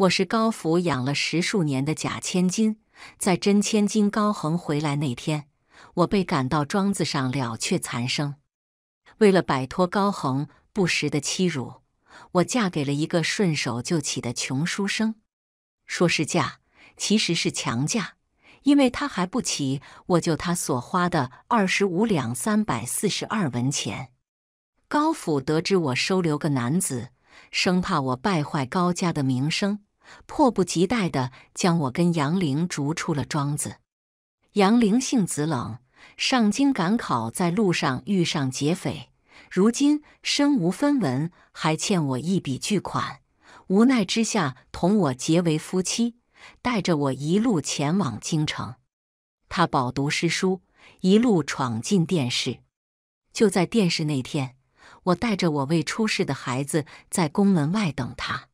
我是高府养了十数年的假千金，在真千金高恒回来那天，我被赶到庄子上了却残生。为了摆脱高恒不时的欺辱，我嫁给了一个顺手就起的穷书生。说是嫁，其实是强嫁，因为他还不起我就他所花的二十五两三百四十二文钱。高府得知我收留个男子，生怕我败坏高家的名声。迫不及待地将我跟杨凌逐出了庄子。杨凌性子冷，上京赶考，在路上遇上劫匪，如今身无分文，还欠我一笔巨款。无奈之下，同我结为夫妻，带着我一路前往京城。他饱读诗书，一路闯进殿试。就在殿试那天，我带着我未出世的孩子在宫门外等他。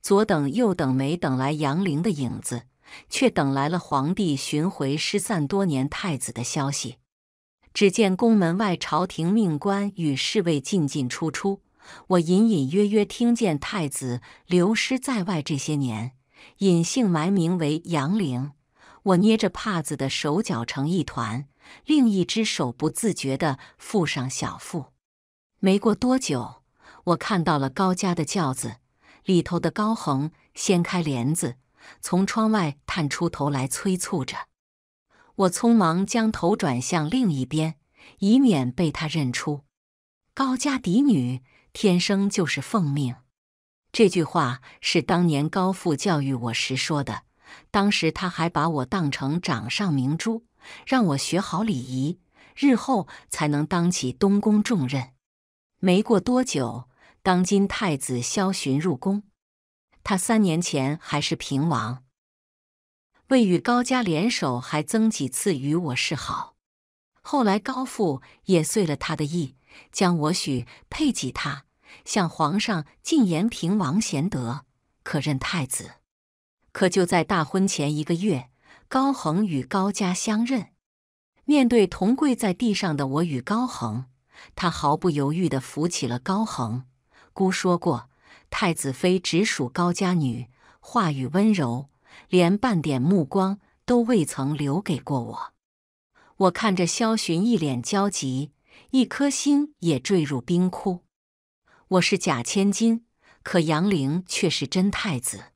左等右等没等来杨凌的影子，却等来了皇帝寻回失散多年太子的消息。只见宫门外，朝廷命官与侍卫进进出出。我隐隐约约听见太子流失在外这些年，隐姓埋名为杨凌。我捏着帕子的手搅成一团，另一只手不自觉地附上小腹。没过多久，我看到了高家的轿子。里头的高恒掀开帘子，从窗外探出头来，催促着我。匆忙将头转向另一边，以免被他认出。高家嫡女天生就是奉命。这句话是当年高父教育我时说的。当时他还把我当成掌上明珠，让我学好礼仪，日后才能当起东宫重任。没过多久。当今太子萧洵入宫，他三年前还是平王，为与高家联手，还曾几次与我示好。后来高父也遂了他的意，将我许配给他，向皇上进言平王贤德，可任太子。可就在大婚前一个月，高恒与高家相认，面对同跪在地上的我与高恒，他毫不犹豫的扶起了高恒。姑说过，太子妃只属高家女，话语温柔，连半点目光都未曾留给过我。我看着萧洵一脸焦急，一颗心也坠入冰窟。我是假千金，可杨凌却是真太子，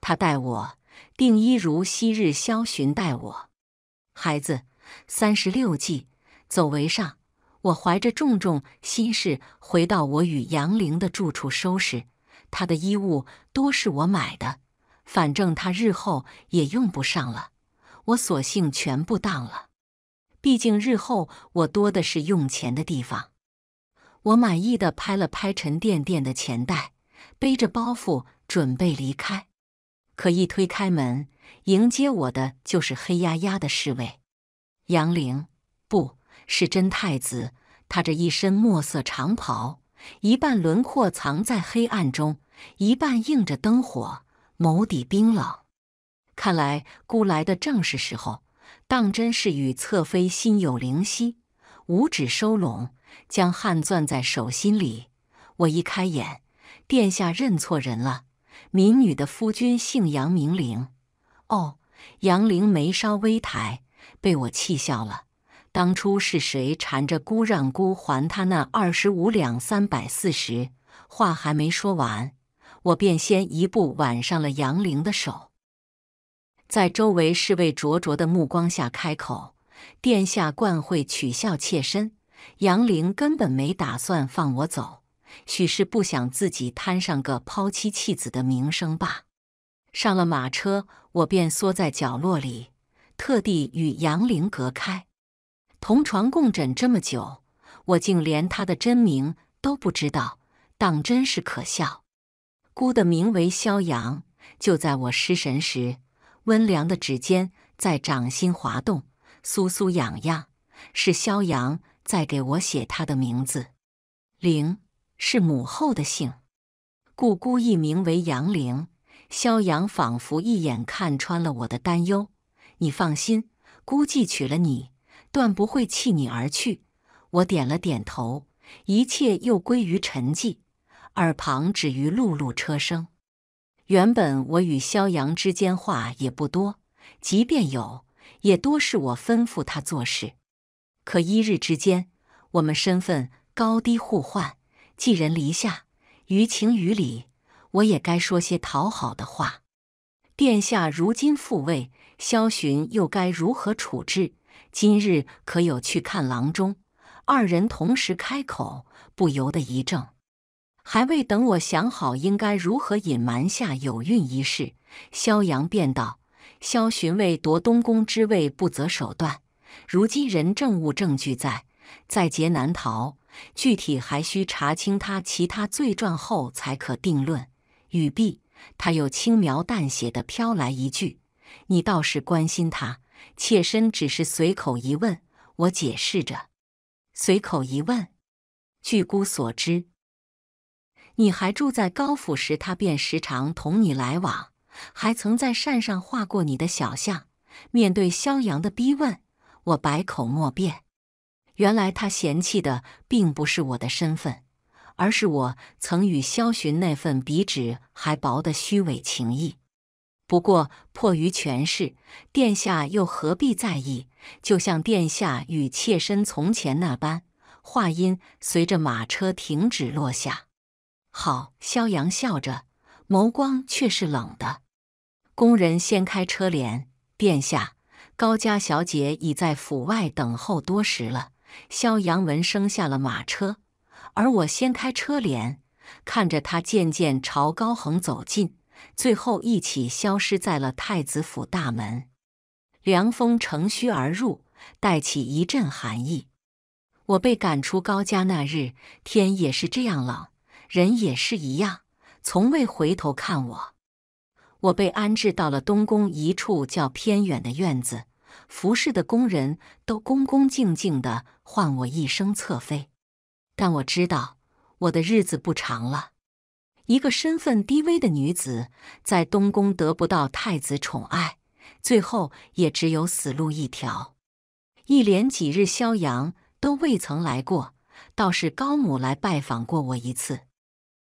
他待我定一如昔日萧洵待我。孩子，三十六计，走为上。我怀着重重心事回到我与杨玲的住处收拾她的衣物，多是我买的，反正她日后也用不上了，我索性全部当了。毕竟日后我多的是用钱的地方。我满意的拍了拍沉甸甸的钱袋，背着包袱准备离开，可一推开门，迎接我的就是黑压压的侍卫。杨玲。不。是真太子，他这一身墨色长袍，一半轮廓藏在黑暗中，一半映着灯火，眸底冰冷。看来孤来的正是时候，当真是与侧妃心有灵犀。五指收拢，将汗攥在手心里。我一开眼，殿下认错人了，民女的夫君姓杨，名灵。哦，杨玲眉梢微抬，被我气笑了。当初是谁缠着姑让姑还他那二十五两三百四十？话还没说完，我便先一步挽上了杨玲的手，在周围侍卫灼灼的目光下开口：“殿下惯会取笑妾身。”杨玲根本没打算放我走，许是不想自己摊上个抛妻弃子的名声吧。上了马车，我便缩在角落里，特地与杨玲隔开。同床共枕这么久，我竟连他的真名都不知道，当真是可笑。姑的名为萧阳。就在我失神时，温凉的指尖在掌心滑动，酥酥痒痒，是萧阳在给我写他的名字。灵是母后的姓，故孤艺名为杨灵。萧阳仿佛一眼看穿了我的担忧，你放心，姑既娶了你。断不会弃你而去。我点了点头，一切又归于沉寂，耳旁止于辘辘车声。原本我与萧阳之间话也不多，即便有，也多是我吩咐他做事。可一日之间，我们身份高低互换，寄人篱下，于情于理，我也该说些讨好的话。殿下如今复位，萧洵又该如何处置？今日可有去看郎中？二人同时开口，不由得一怔。还未等我想好应该如何隐瞒下有孕一事，萧阳便道：“萧洵为夺东宫之位不择手段，如今人证物证俱在，在劫难逃。具体还需查清他其他罪状后才可定论。”语毕，他又轻描淡写的飘来一句：“你倒是关心他。”妾身只是随口一问，我解释着。随口一问，据姑所知，你还住在高府时，他便时常同你来往，还曾在扇上画过你的小像。面对萧阳的逼问，我百口莫辩。原来他嫌弃的并不是我的身份，而是我曾与萧洵那份比纸还薄的虚伪情谊。不过，迫于权势，殿下又何必在意？就像殿下与妾身从前那般。话音随着马车停止落下。好，萧阳笑着，眸光却是冷的。工人掀开车帘，殿下，高家小姐已在府外等候多时了。萧阳闻声下了马车，而我掀开车帘，看着他渐渐朝高恒走近。最后一起消失在了太子府大门。凉风乘虚而入，带起一阵寒意。我被赶出高家那日，天也是这样冷，人也是一样，从未回头看我。我被安置到了东宫一处较偏远的院子，服侍的宫人都恭恭敬敬的唤我一声侧妃，但我知道我的日子不长了。一个身份低微的女子，在东宫得不到太子宠爱，最后也只有死路一条。一连几日，萧阳都未曾来过，倒是高母来拜访过我一次，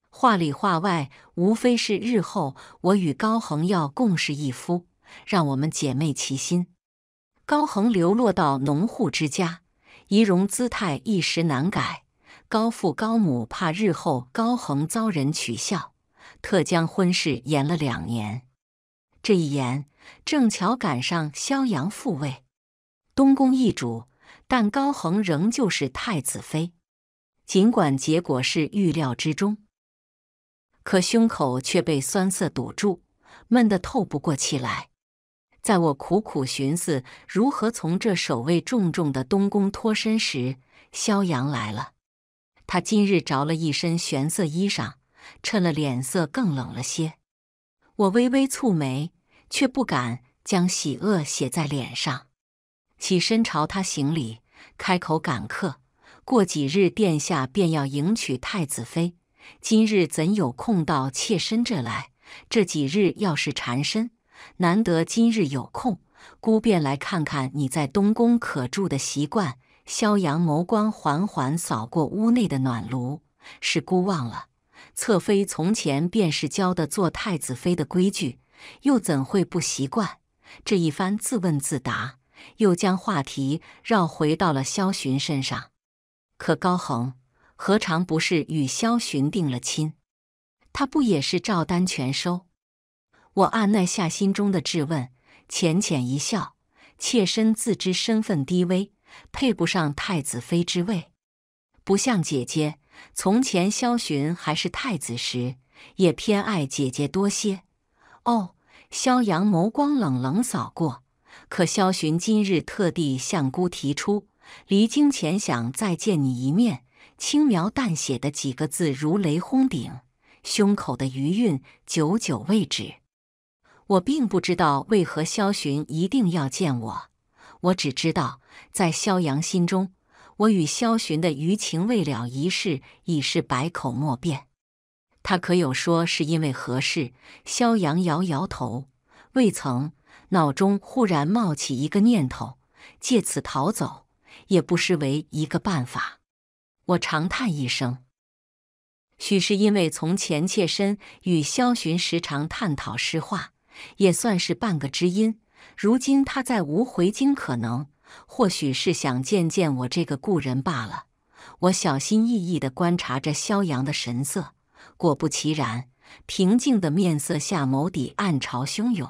话里话外无非是日后我与高恒要共侍一夫，让我们姐妹齐心。高恒流落到农户之家，仪容姿态一时难改。高父高母怕日后高恒遭人取笑，特将婚事延了两年。这一延，正巧赶上萧阳复位，东宫易主，但高恒仍旧是太子妃。尽管结果是预料之中，可胸口却被酸涩堵住，闷得透不过气来。在我苦苦寻思如何从这守卫重重的东宫脱身时，萧阳来了。他今日着了一身玄色衣裳，衬了脸色更冷了些。我微微蹙眉，却不敢将喜恶写在脸上，起身朝他行礼，开口赶客。过几日殿下便要迎娶太子妃，今日怎有空到妾身这来？这几日要是缠身，难得今日有空，孤便来看看你在东宫可住的习惯。萧阳眸光缓缓扫过屋内的暖炉，是姑忘了侧妃从前便是教的做太子妃的规矩，又怎会不习惯？这一番自问自答，又将话题绕回到了萧洵身上。可高恒何尝不是与萧洵定了亲？他不也是照单全收？我按捺下心中的质问，浅浅一笑：“妾身自知身份低微。”配不上太子妃之位，不像姐姐。从前萧洵还是太子时，也偏爱姐姐多些。哦，萧阳眸光冷冷扫过。可萧洵今日特地向姑提出离京前想再见你一面，轻描淡写的几个字如雷轰顶，胸口的余韵久久未止。我并不知道为何萧洵一定要见我，我只知道。在萧阳心中，我与萧洵的余情未了一事已是百口莫辩。他可有说是因为何事？萧阳摇摇头，未曾。脑中忽然冒起一个念头，借此逃走，也不失为一个办法。我长叹一声，许是因为从前妾身与萧洵时常探讨诗画，也算是半个知音。如今他再无回京可能。或许是想见见我这个故人罢了。我小心翼翼地观察着萧阳的神色，果不其然，平静的面色下眸底暗潮汹涌。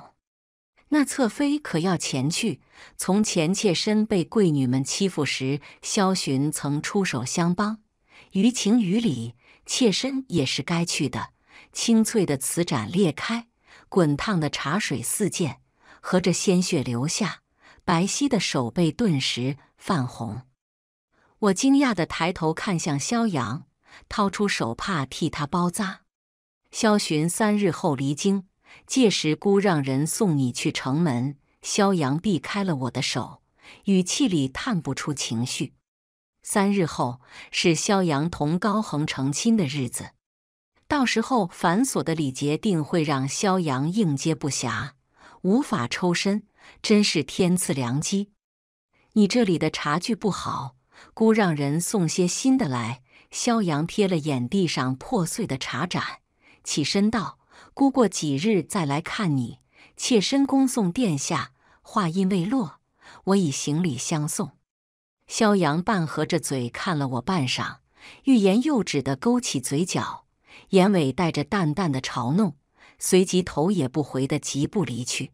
那侧妃可要前去？从前妾身被贵女们欺负时，萧洵曾出手相帮，于情于理，妾身也是该去的。清脆的瓷盏裂开，滚烫的茶水四溅，和着鲜血流下。白皙的手背顿时泛红，我惊讶地抬头看向萧阳，掏出手帕替他包扎。萧洵三日后离京，届时姑让人送你去城门。萧阳避开了我的手，语气里探不出情绪。三日后是萧阳同高恒成亲的日子，到时候繁琐的礼节定会让萧阳应接不暇，无法抽身。真是天赐良机，你这里的茶具不好，姑让人送些新的来。萧阳瞥了眼地上破碎的茶盏，起身道：“姑过几日再来看你。”妾身恭送殿下。话音未落，我已行礼相送。萧阳半合着嘴看了我半晌，欲言又止的勾起嘴角，眼尾带着淡淡的嘲弄，随即头也不回的疾步离去。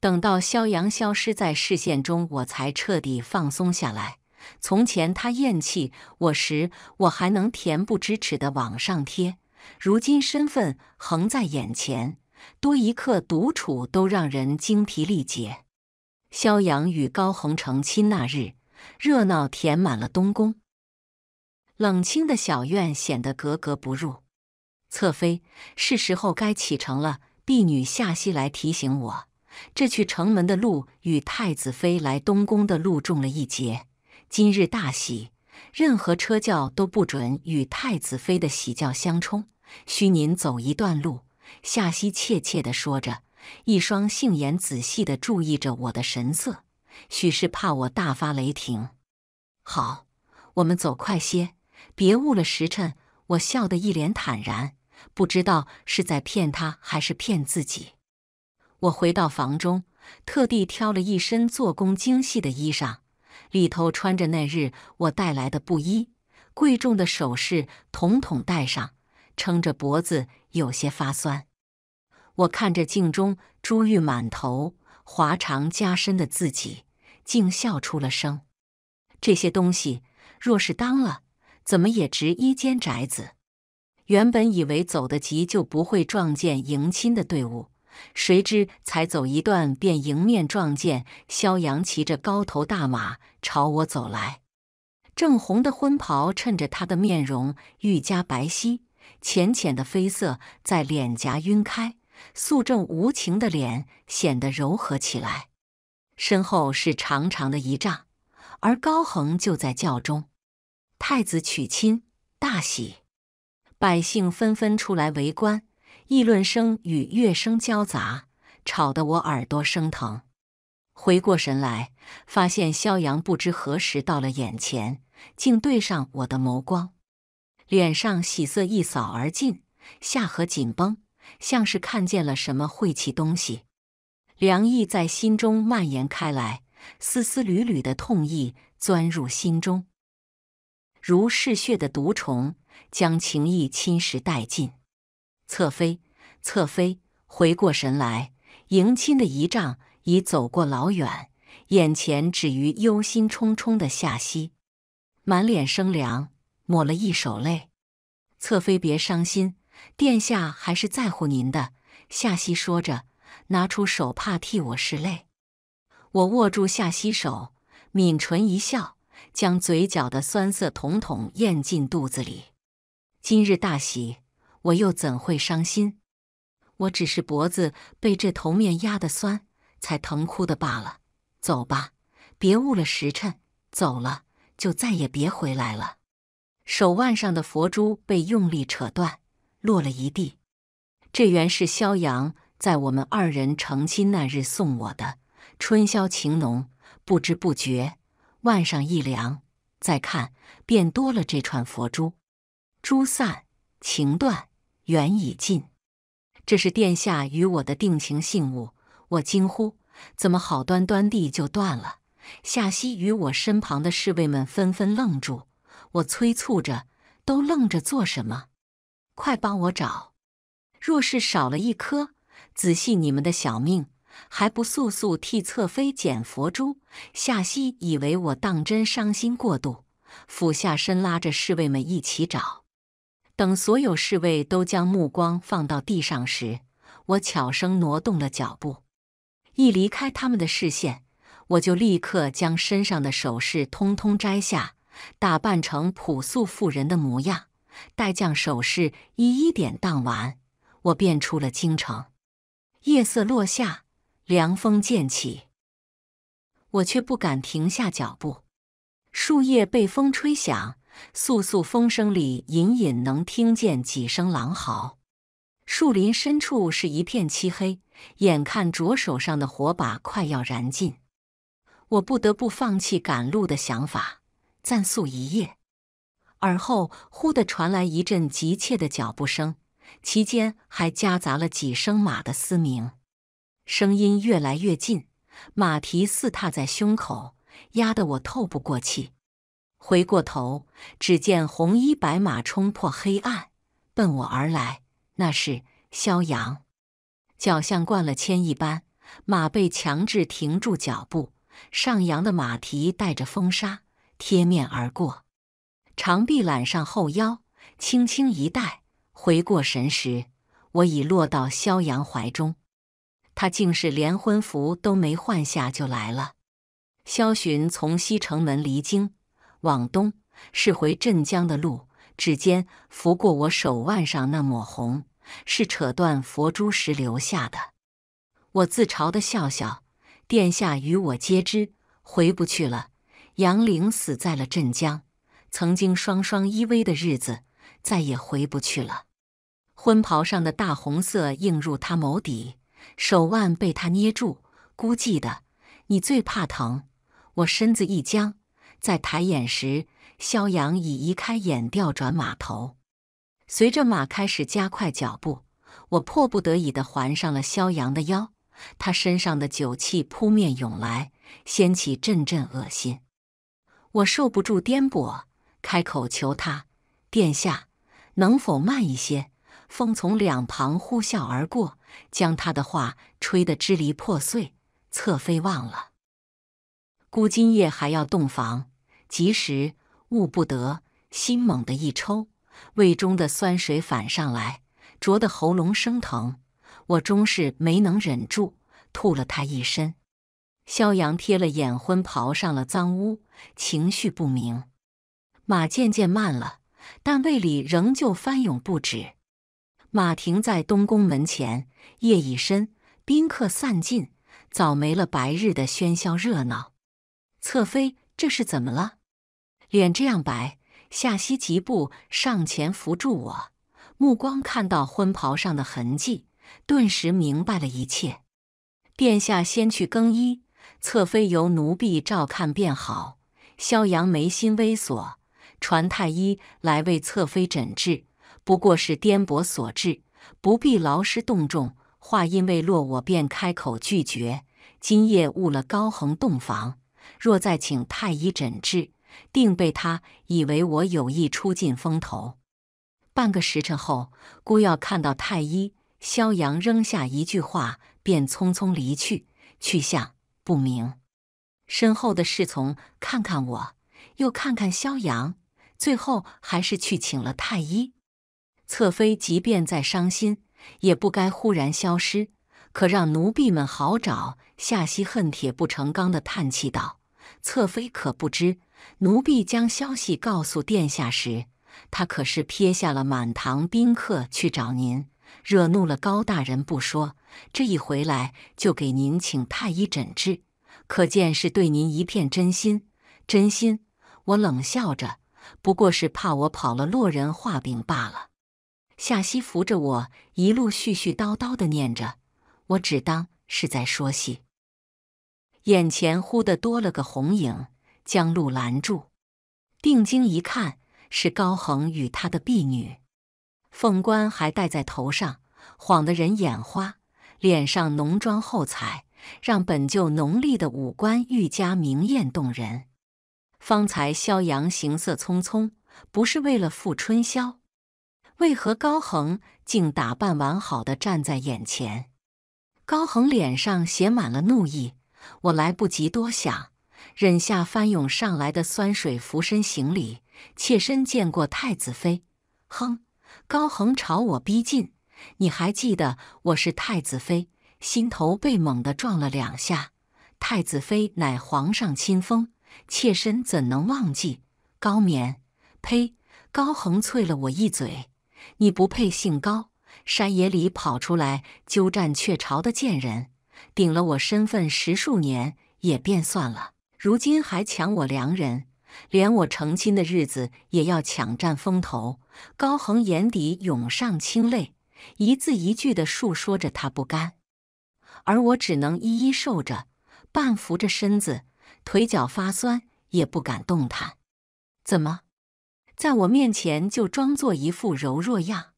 等到萧阳消失在视线中，我才彻底放松下来。从前他厌弃我时，我还能恬不知耻的往上贴；如今身份横在眼前，多一刻独处都让人精疲力竭。萧阳与高恒成亲那日，热闹填满了东宫，冷清的小院显得格格不入。侧妃，是时候该启程了。婢女夏曦来提醒我。这去城门的路与太子妃来东宫的路中了一劫，今日大喜，任何车轿都不准与太子妃的喜轿相冲，需您走一段路。”夏曦怯怯地说着，一双杏眼仔细地注意着我的神色，许是怕我大发雷霆。好，我们走快些，别误了时辰。我笑得一脸坦然，不知道是在骗他还是骗自己。我回到房中，特地挑了一身做工精细的衣裳，里头穿着那日我带来的布衣，贵重的首饰统统带上，撑着脖子有些发酸。我看着镜中珠玉满头、华长加身的自己，竟笑出了声。这些东西若是当了，怎么也值一间宅子。原本以为走得急就不会撞见迎亲的队伍。谁知才走一段，便迎面撞见萧阳骑着高头大马朝我走来。正红的婚袍衬着他的面容愈加白皙，浅浅的绯色在脸颊晕开，素正无情的脸显得柔和起来。身后是长长的仪仗，而高恒就在轿中。太子娶亲，大喜，百姓纷纷出来围观。议论声与乐声交杂，吵得我耳朵生疼。回过神来，发现萧阳不知何时到了眼前，竟对上我的眸光，脸上喜色一扫而尽，下颌紧绷，像是看见了什么晦气东西。凉意在心中蔓延开来，丝丝缕缕的痛意钻入心中，如嗜血的毒虫，将情意侵蚀殆尽。侧妃，侧妃，回过神来，迎亲的仪仗已走过老远，眼前止于忧心忡忡的夏曦，满脸生凉，抹了一手泪。侧妃别伤心，殿下还是在乎您的。夏曦说着，拿出手帕替我拭泪。我握住夏曦手，抿唇一笑，将嘴角的酸涩统统咽进肚子里。今日大喜。我又怎会伤心？我只是脖子被这头面压得酸，才疼哭的罢了。走吧，别误了时辰。走了就再也别回来了。手腕上的佛珠被用力扯断，落了一地。这原是萧阳在我们二人成亲那日送我的。春宵情浓，不知不觉，腕上一凉，再看便多了这串佛珠。珠散，情断。缘已尽，这是殿下与我的定情信物。我惊呼：“怎么好端端地就断了？”夏曦与我身旁的侍卫们纷纷愣住。我催促着：“都愣着做什么？快帮我找！若是少了一颗，仔细你们的小命！还不速速替侧妃捡佛珠？”夏曦以为我当真伤心过度，俯下身拉着侍卫们一起找。等所有侍卫都将目光放到地上时，我悄声挪动了脚步。一离开他们的视线，我就立刻将身上的首饰通通摘下，打扮成朴素妇人的模样。待将首饰一一典当完，我便出了京城。夜色落下，凉风渐起，我却不敢停下脚步。树叶被风吹响。簌簌风声里，隐隐能听见几声狼嚎。树林深处是一片漆黑，眼看着手上的火把快要燃尽，我不得不放弃赶路的想法，暂宿一夜。而后，忽地传来一阵急切的脚步声，其间还夹杂了几声马的嘶鸣。声音越来越近，马蹄似踏在胸口，压得我透不过气。回过头，只见红衣白马冲破黑暗，奔我而来。那是萧阳，脚像灌了铅一般，马被强制停住脚步。上扬的马蹄带着风沙，贴面而过。长臂揽上后腰，轻轻一带。回过神时，我已落到萧阳怀中。他竟是连婚服都没换下就来了。萧洵从西城门离京。往东是回镇江的路，指尖拂过我手腕上那抹红，是扯断佛珠时留下的。我自嘲地笑笑，殿下与我皆知，回不去了。杨凌死在了镇江，曾经双双依偎的日子，再也回不去了。婚袍上的大红色映入他眸底，手腕被他捏住，孤寂的，你最怕疼。我身子一僵。在抬眼时，萧阳已移开眼，调转马头。随着马开始加快脚步，我迫不得已地环上了萧阳的腰。他身上的酒气扑面涌来，掀起阵阵恶心。我受不住颠簸，开口求他：“殿下，能否慢一些？”风从两旁呼啸而过，将他的话吹得支离破碎。侧妃忘了，孤今夜还要洞房。及时悟不得，心猛地一抽，胃中的酸水反上来，灼得喉咙生疼。我终是没能忍住，吐了他一身。萧阳贴了眼昏，袍，上了脏屋，情绪不明。马渐渐慢了，但胃里仍旧翻涌不止。马停在东宫门前，夜已深，宾客散尽，早没了白日的喧嚣热闹。侧妃，这是怎么了？脸这样白，夏曦疾步上前扶住我，目光看到婚袍上的痕迹，顿时明白了一切。殿下先去更衣，侧妃由奴婢照看便好。萧阳眉心微锁，传太医来为侧妃诊治，不过是颠簸所致，不必劳师动众。话音未落，我便开口拒绝：今夜误了高恒洞房，若再请太医诊治。定被他以为我有意出尽风头。半个时辰后，孤要看到太医萧阳扔下一句话，便匆匆离去，去向不明。身后的侍从看看我，又看看萧阳，最后还是去请了太医。侧妃即便再伤心，也不该忽然消失，可让奴婢们好找。夏曦恨铁不成钢的叹气道：“侧妃可不知。”奴婢将消息告诉殿下时，他可是撇下了满堂宾客去找您，惹怒了高大人不说，这一回来就给您请太医诊治，可见是对您一片真心。真心，我冷笑着，不过是怕我跑了落人画饼罢了。夏曦扶着我一路絮絮叨叨地念着，我只当是在说戏，眼前忽地多了个红影。将路拦住，定睛一看，是高恒与他的婢女，凤冠还戴在头上，晃得人眼花；脸上浓妆厚彩，让本就浓丽的五官愈加明艳动人。方才萧阳行色匆匆，不是为了赴春宵，为何高恒竟打扮完好的站在眼前？高恒脸上写满了怒意，我来不及多想。忍下翻涌上来的酸水，俯身行礼：“妾身见过太子妃。”哼，高恒朝我逼近，你还记得我是太子妃？心头被猛地撞了两下。太子妃乃皇上亲封，妾身怎能忘记？高眠，呸！高恒啐了我一嘴：“你不配姓高，山野里跑出来鸠占鹊巢的贱人，顶了我身份十数年也便算了。”如今还抢我良人，连我成亲的日子也要抢占风头。高恒眼底涌上清泪，一字一句的述说着他不甘，而我只能一一受着，半扶着身子，腿脚发酸，也不敢动弹。怎么，在我面前就装作一副柔弱样？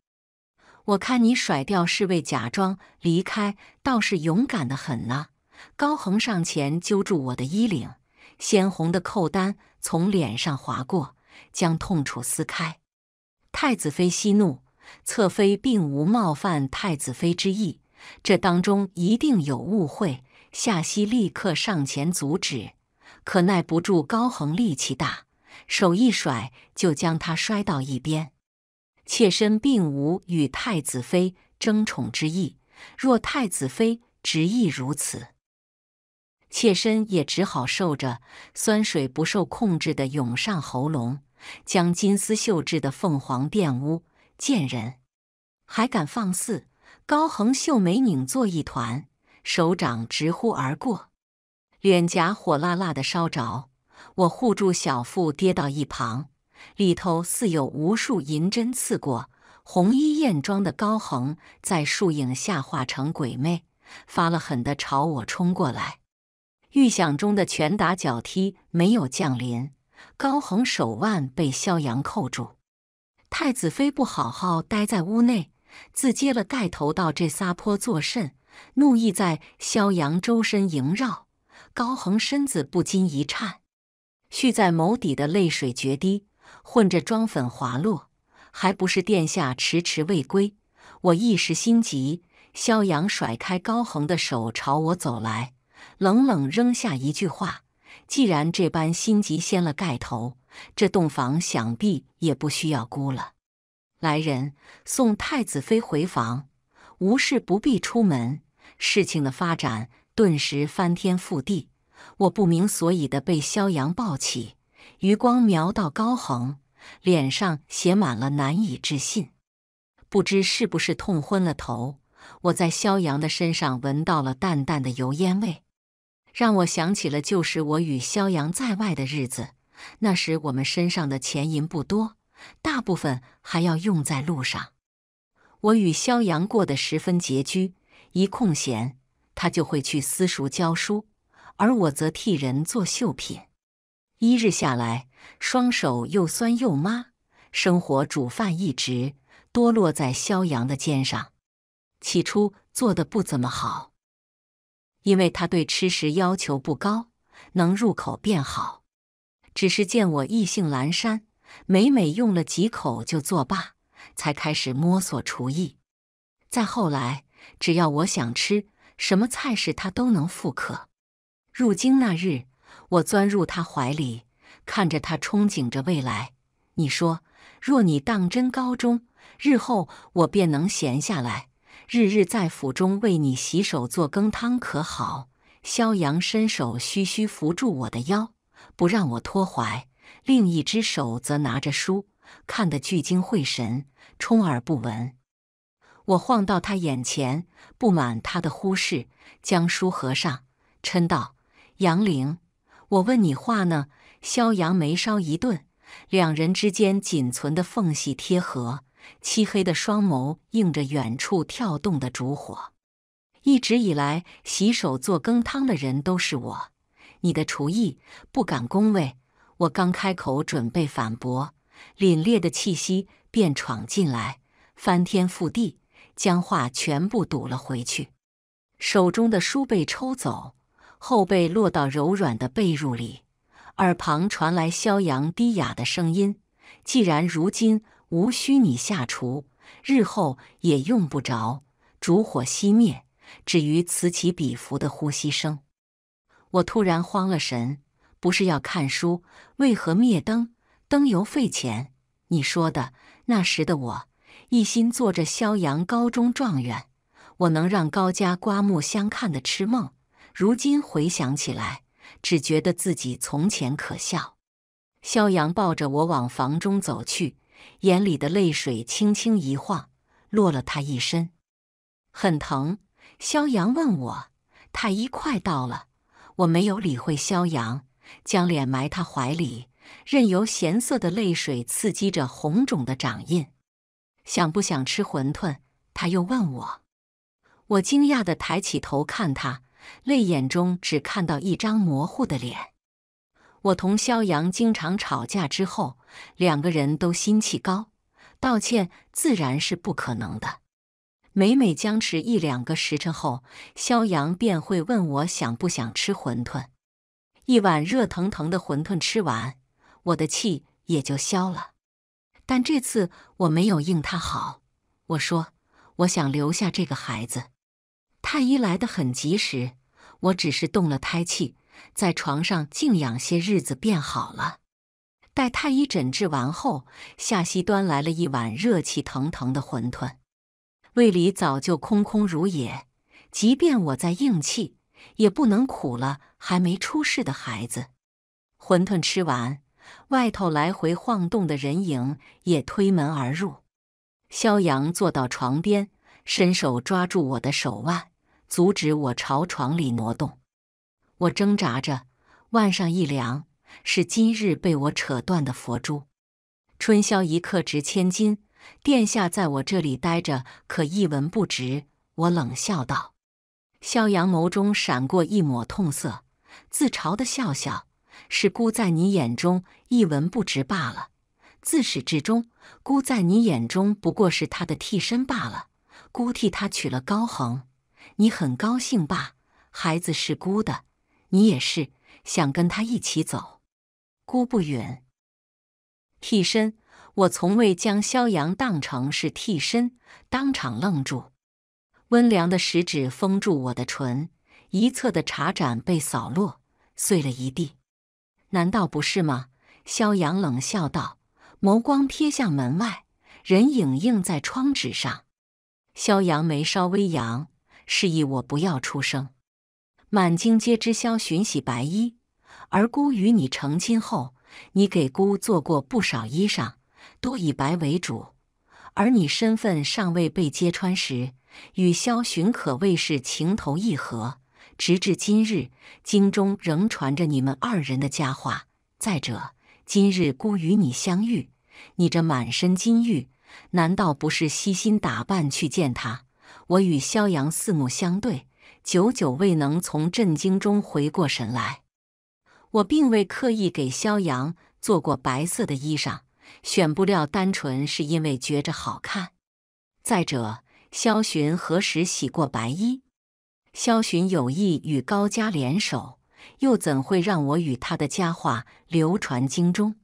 我看你甩掉侍卫，假装离开，倒是勇敢的很呢。高恒上前揪住我的衣领。鲜红的扣单从脸上划过，将痛楚撕开。太子妃息怒，侧妃并无冒犯太子妃之意，这当中一定有误会。夏曦立刻上前阻止，可耐不住高恒力气大，手一甩就将他摔到一边。妾身并无与太子妃争宠之意，若太子妃执意如此。妾身也只好受着酸水不受控制的涌上喉咙，将金丝绣制的凤凰玷污。贱人，还敢放肆！高恒秀眉拧作一团，手掌直呼而过，脸颊火辣辣的烧着。我护住小腹，跌到一旁，里头似有无数银针刺过。红衣艳妆的高恒在树影下化成鬼魅，发了狠的朝我冲过来。预想中的拳打脚踢没有降临，高恒手腕被萧阳扣住。太子妃不好好待在屋内，自揭了盖头，道：“这撒泼作甚？”怒意在萧阳周身萦绕，高恒身子不禁一颤，蓄在眸底的泪水决堤，混着妆粉滑落。还不是殿下迟迟未归，我一时心急。萧阳甩开高恒的手，朝我走来。冷冷扔下一句话：“既然这般心急掀了盖头，这洞房想必也不需要姑了。”来人，送太子妃回房，无事不必出门。事情的发展顿时翻天覆地。我不明所以的被萧阳抱起，余光瞄到高恒脸上写满了难以置信。不知是不是痛昏了头，我在萧阳的身上闻到了淡淡的油烟味。让我想起了旧时我与萧阳在外的日子。那时我们身上的钱银不多，大部分还要用在路上。我与萧阳过得十分拮据，一空闲，他就会去私塾教书，而我则替人做绣品。一日下来，双手又酸又麻，生活煮饭一直多落在萧阳的肩上。起初做的不怎么好。因为他对吃食要求不高，能入口便好。只是见我意兴阑珊，每每用了几口就作罢，才开始摸索厨艺。再后来，只要我想吃什么菜式，他都能复刻。入京那日，我钻入他怀里，看着他，憧憬着未来。你说，若你当真高中，日后我便能闲下来。日日在府中为你洗手做羹汤，可好？萧阳伸手虚虚扶住我的腰，不让我脱怀，另一只手则拿着书，看得聚精会神，充耳不闻。我晃到他眼前，不满他的忽视，将书合上，嗔道：“杨凌，我问你话呢。”萧阳眉梢一顿，两人之间仅存的缝隙贴合。漆黑的双眸映着远处跳动的烛火。一直以来，洗手做羹汤的人都是我。你的厨艺不敢恭维。我刚开口准备反驳，凛冽的气息便闯进来，翻天覆地，将话全部堵了回去。手中的书被抽走，后背落到柔软的被褥里，耳旁传来萧阳低哑的声音：“既然如今……”无需你下厨，日后也用不着。烛火熄灭，止于此起彼伏的呼吸声，我突然慌了神。不是要看书，为何灭灯？灯油费钱。你说的那时的我，一心做着萧阳高中状元，我能让高家刮目相看的痴梦。如今回想起来，只觉得自己从前可笑。萧阳抱着我往房中走去。眼里的泪水轻轻一晃，落了他一身，很疼。萧阳问我：“太医快到了。”我没有理会萧阳，将脸埋他怀里，任由咸涩的泪水刺激着红肿的掌印。想不想吃馄饨？他又问我。我惊讶的抬起头看他，泪眼中只看到一张模糊的脸。我同萧阳经常吵架之后，两个人都心气高，道歉自然是不可能的。每每僵持一两个时辰后，萧阳便会问我想不想吃馄饨。一碗热腾腾的馄饨吃完，我的气也就消了。但这次我没有应他好，我说我想留下这个孩子。太医来得很及时，我只是动了胎气。在床上静养些日子便好了。待太医诊治完后，夏曦端来了一碗热气腾腾的馄饨。胃里早就空空如也，即便我在硬气，也不能苦了还没出世的孩子。馄饨吃完，外头来回晃动的人影也推门而入。萧阳坐到床边，伸手抓住我的手腕，阻止我朝床里挪动。我挣扎着，腕上一凉，是今日被我扯断的佛珠。春宵一刻值千金，殿下在我这里待着，可一文不值。我冷笑道。萧阳眸中闪过一抹痛色，自嘲的笑笑：“是孤在你眼中一文不值罢了。自始至终，孤在你眼中不过是他的替身罢了。孤替他娶了高恒，你很高兴吧？孩子是孤的。”你也是想跟他一起走？孤不允。替身，我从未将萧阳当成是替身。当场愣住，温凉的食指封住我的唇，一侧的茶盏被扫落，碎了一地。难道不是吗？萧阳冷笑道，眸光瞥向门外，人影映在窗纸上。萧阳眉梢微扬，示意我不要出声。满京皆知萧洵洗白衣，而孤与你成亲后，你给孤做过不少衣裳，多以白为主。而你身份尚未被揭穿时，与萧洵可谓是情投意合，直至今日，京中仍传着你们二人的佳话。再者，今日孤与你相遇，你这满身金玉，难道不是悉心打扮去见他？我与萧阳四目相对。久久未能从震惊中回过神来。我并未刻意给萧阳做过白色的衣裳，选布料单纯是因为觉着好看。再者，萧洵何时洗过白衣？萧洵有意与高家联手，又怎会让我与他的佳话流传京中？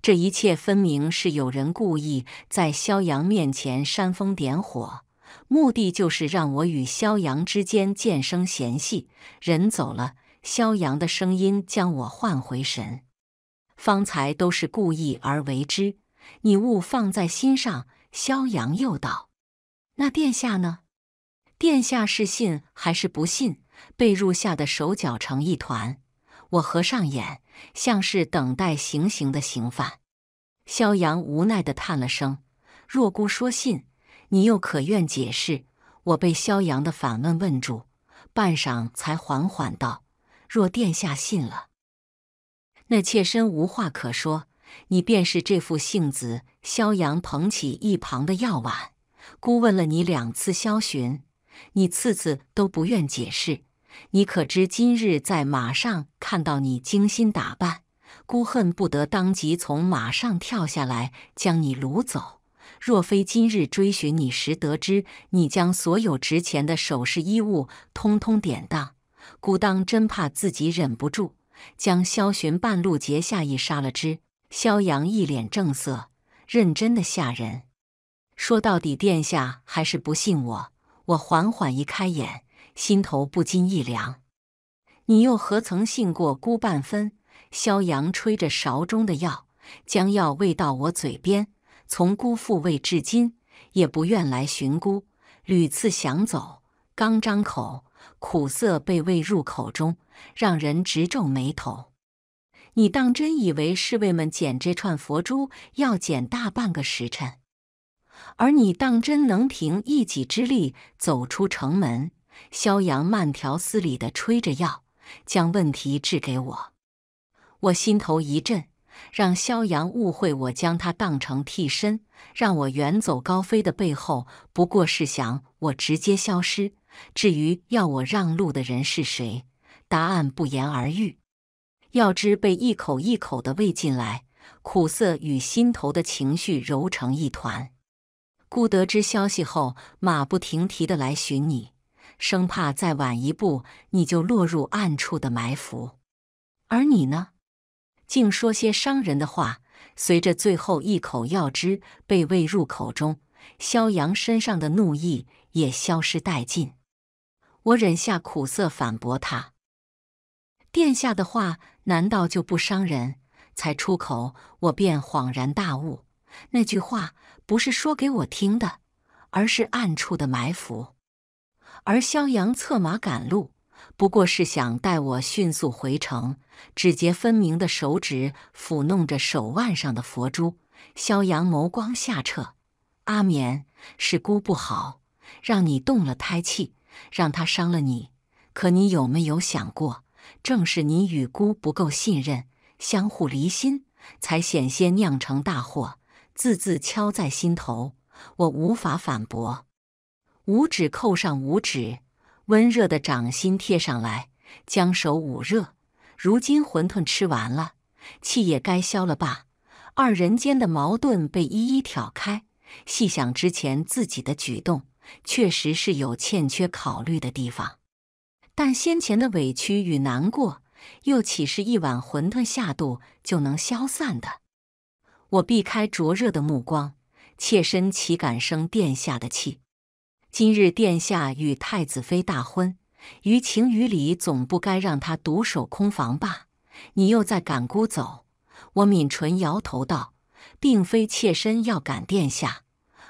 这一切分明是有人故意在萧阳面前煽风点火。目的就是让我与萧阳之间渐生嫌隙。人走了，萧阳的声音将我唤回神。方才都是故意而为之，你勿放在心上。萧阳又道：“那殿下呢？殿下是信还是不信？”被褥下的手脚成一团，我合上眼，像是等待行刑的刑犯。萧阳无奈的叹了声：“若姑说信。”你又可愿解释？我被萧阳的反问问住，半晌才缓缓道：“若殿下信了，那妾身无话可说。你便是这副性子。”萧阳捧起一旁的药碗，孤问了你两次，萧洵，你次次都不愿解释。你可知今日在马上看到你精心打扮，孤恨不得当即从马上跳下来将你掳走。若非今日追寻你时得知你将所有值钱的首饰衣物通通典当，孤当真怕自己忍不住将萧寻半路截下，一杀了之。萧阳一脸正色，认真的吓人。说到底，殿下还是不信我。我缓缓一开眼，心头不禁一凉。你又何曾信过孤半分？萧阳吹着勺中的药，将药喂到我嘴边。从姑父未至今，也不愿来寻姑，屡次想走，刚张口，苦涩被喂入口中，让人直皱眉头。你当真以为侍卫们捡这串佛珠要捡大半个时辰？而你当真能凭一己之力走出城门？萧阳慢条斯理地吹着药，将问题掷给我，我心头一震。让萧阳误会我，将他当成替身，让我远走高飞的背后，不过是想我直接消失。至于要我让路的人是谁，答案不言而喻。要知被一口一口的喂进来，苦涩与心头的情绪揉成一团。顾得知消息后，马不停蹄的来寻你，生怕再晚一步，你就落入暗处的埋伏。而你呢？竟说些伤人的话。随着最后一口药汁被喂入口中，萧阳身上的怒意也消失殆尽。我忍下苦涩，反驳他：“殿下的话难道就不伤人？”才出口，我便恍然大悟，那句话不是说给我听的，而是暗处的埋伏。而萧阳策马赶路。不过是想带我迅速回城。指节分明的手指抚弄着手腕上的佛珠，萧阳眸光下撤。阿绵，是姑不好，让你动了胎气，让他伤了你。可你有没有想过，正是你与姑不够信任，相互离心，才险些酿成大祸。字字敲在心头，我无法反驳。五指扣上五指。温热的掌心贴上来，将手捂热。如今馄饨吃完了，气也该消了吧？二人间的矛盾被一一挑开。细想之前自己的举动，确实是有欠缺考虑的地方。但先前的委屈与难过，又岂是一碗馄饨下肚就能消散的？我避开灼热的目光，妾身岂敢生殿下的气？今日殿下与太子妃大婚，于情于理总不该让他独守空房吧？你又在赶姑走？我抿唇摇头道：“并非妾身要赶殿下，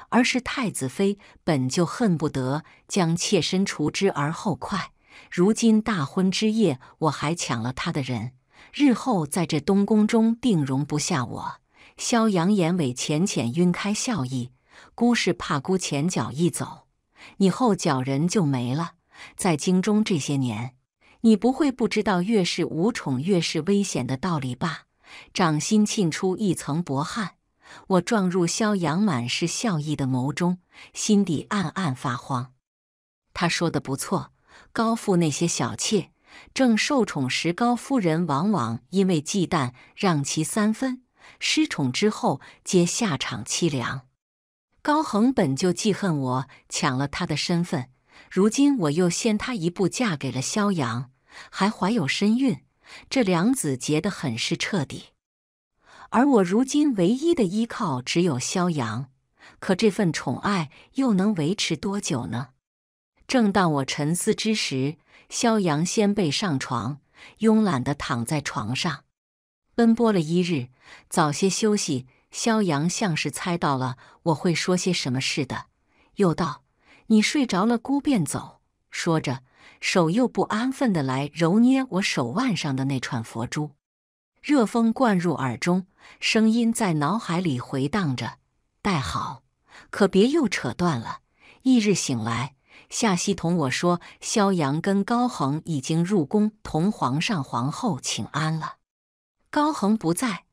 而是太子妃本就恨不得将妾身除之而后快。如今大婚之夜，我还抢了他的人，日后在这东宫中定容不下我。”萧阳眼尾浅浅晕开笑意，姑是怕姑前脚一走。你后脚人就没了。在京中这些年，你不会不知道越是无宠越是危险的道理吧？掌心沁出一层薄汗，我撞入萧阳满是笑意的眸中，心底暗暗发慌。他说的不错，高父那些小妾正受宠时，高夫人往往因为忌惮让其三分；失宠之后，皆下场凄凉。高恒本就记恨我抢了他的身份，如今我又先他一步嫁给了萧阳，还怀有身孕，这两子结得很是彻底。而我如今唯一的依靠只有萧阳，可这份宠爱又能维持多久呢？正当我沉思之时，萧阳先被上床，慵懒地躺在床上，奔波了一日，早些休息。萧阳像是猜到了我会说些什么似的，又道：“你睡着了，姑便走。”说着，手又不安分的来揉捏我手腕上的那串佛珠。热风灌入耳中，声音在脑海里回荡着：“戴好，可别又扯断了。”翌日醒来，夏曦同我说：“萧阳跟高恒已经入宫，同皇上、皇后请安了。”高恒不在。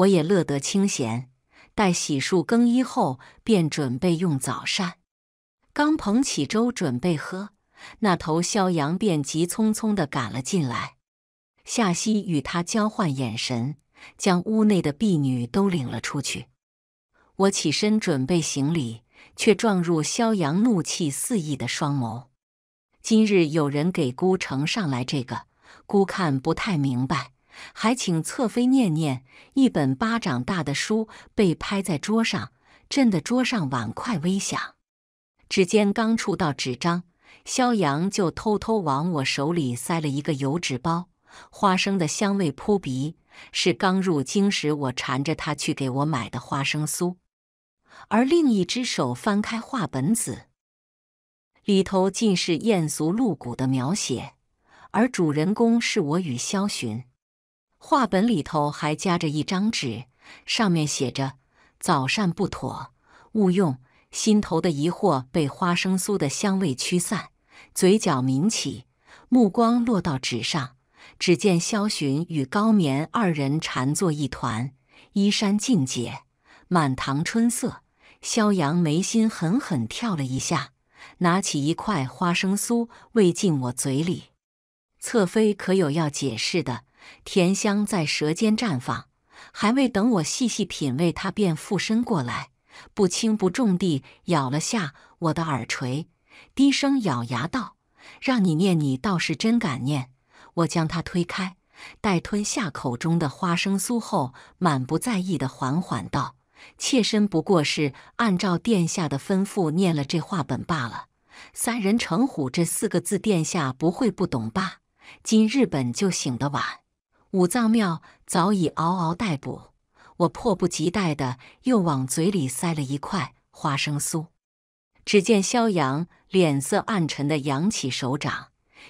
我也乐得清闲，待洗漱更衣后，便准备用早膳。刚捧起粥准备喝，那头萧阳便急匆匆地赶了进来。夏曦与他交换眼神，将屋内的婢女都领了出去。我起身准备行礼，却撞入萧阳怒气四溢的双眸。今日有人给姑呈上来这个，姑看不太明白。还请侧妃念念。一本巴掌大的书被拍在桌上，震得桌上碗筷微响。指尖刚触到纸张，萧阳就偷偷往我手里塞了一个油纸包，花生的香味扑鼻，是刚入京时我缠着他去给我买的花生酥。而另一只手翻开画本子，里头尽是艳俗露骨的描写，而主人公是我与萧洵。画本里头还夹着一张纸，上面写着：“早膳不妥，勿用。”心头的疑惑被花生酥的香味驱散，嘴角抿起，目光落到纸上，只见萧洵与高眠二人缠作一团，衣衫尽解，满堂春色。萧阳眉心狠狠跳了一下，拿起一块花生酥喂进我嘴里：“侧妃可有要解释的？”甜香在舌尖绽放，还未等我细细品味，他便附身过来，不轻不重地咬了下我的耳垂，低声咬牙道：“让你念，你倒是真敢念。”我将他推开，待吞下口中的花生酥后，满不在意地缓缓道：“妾身不过是按照殿下的吩咐念了这话本罢了。三人成虎这四个字，殿下不会不懂吧？今日本就醒得晚。”五脏庙早已嗷嗷待哺，我迫不及待的又往嘴里塞了一块花生酥。只见萧阳脸色暗沉的扬起手掌，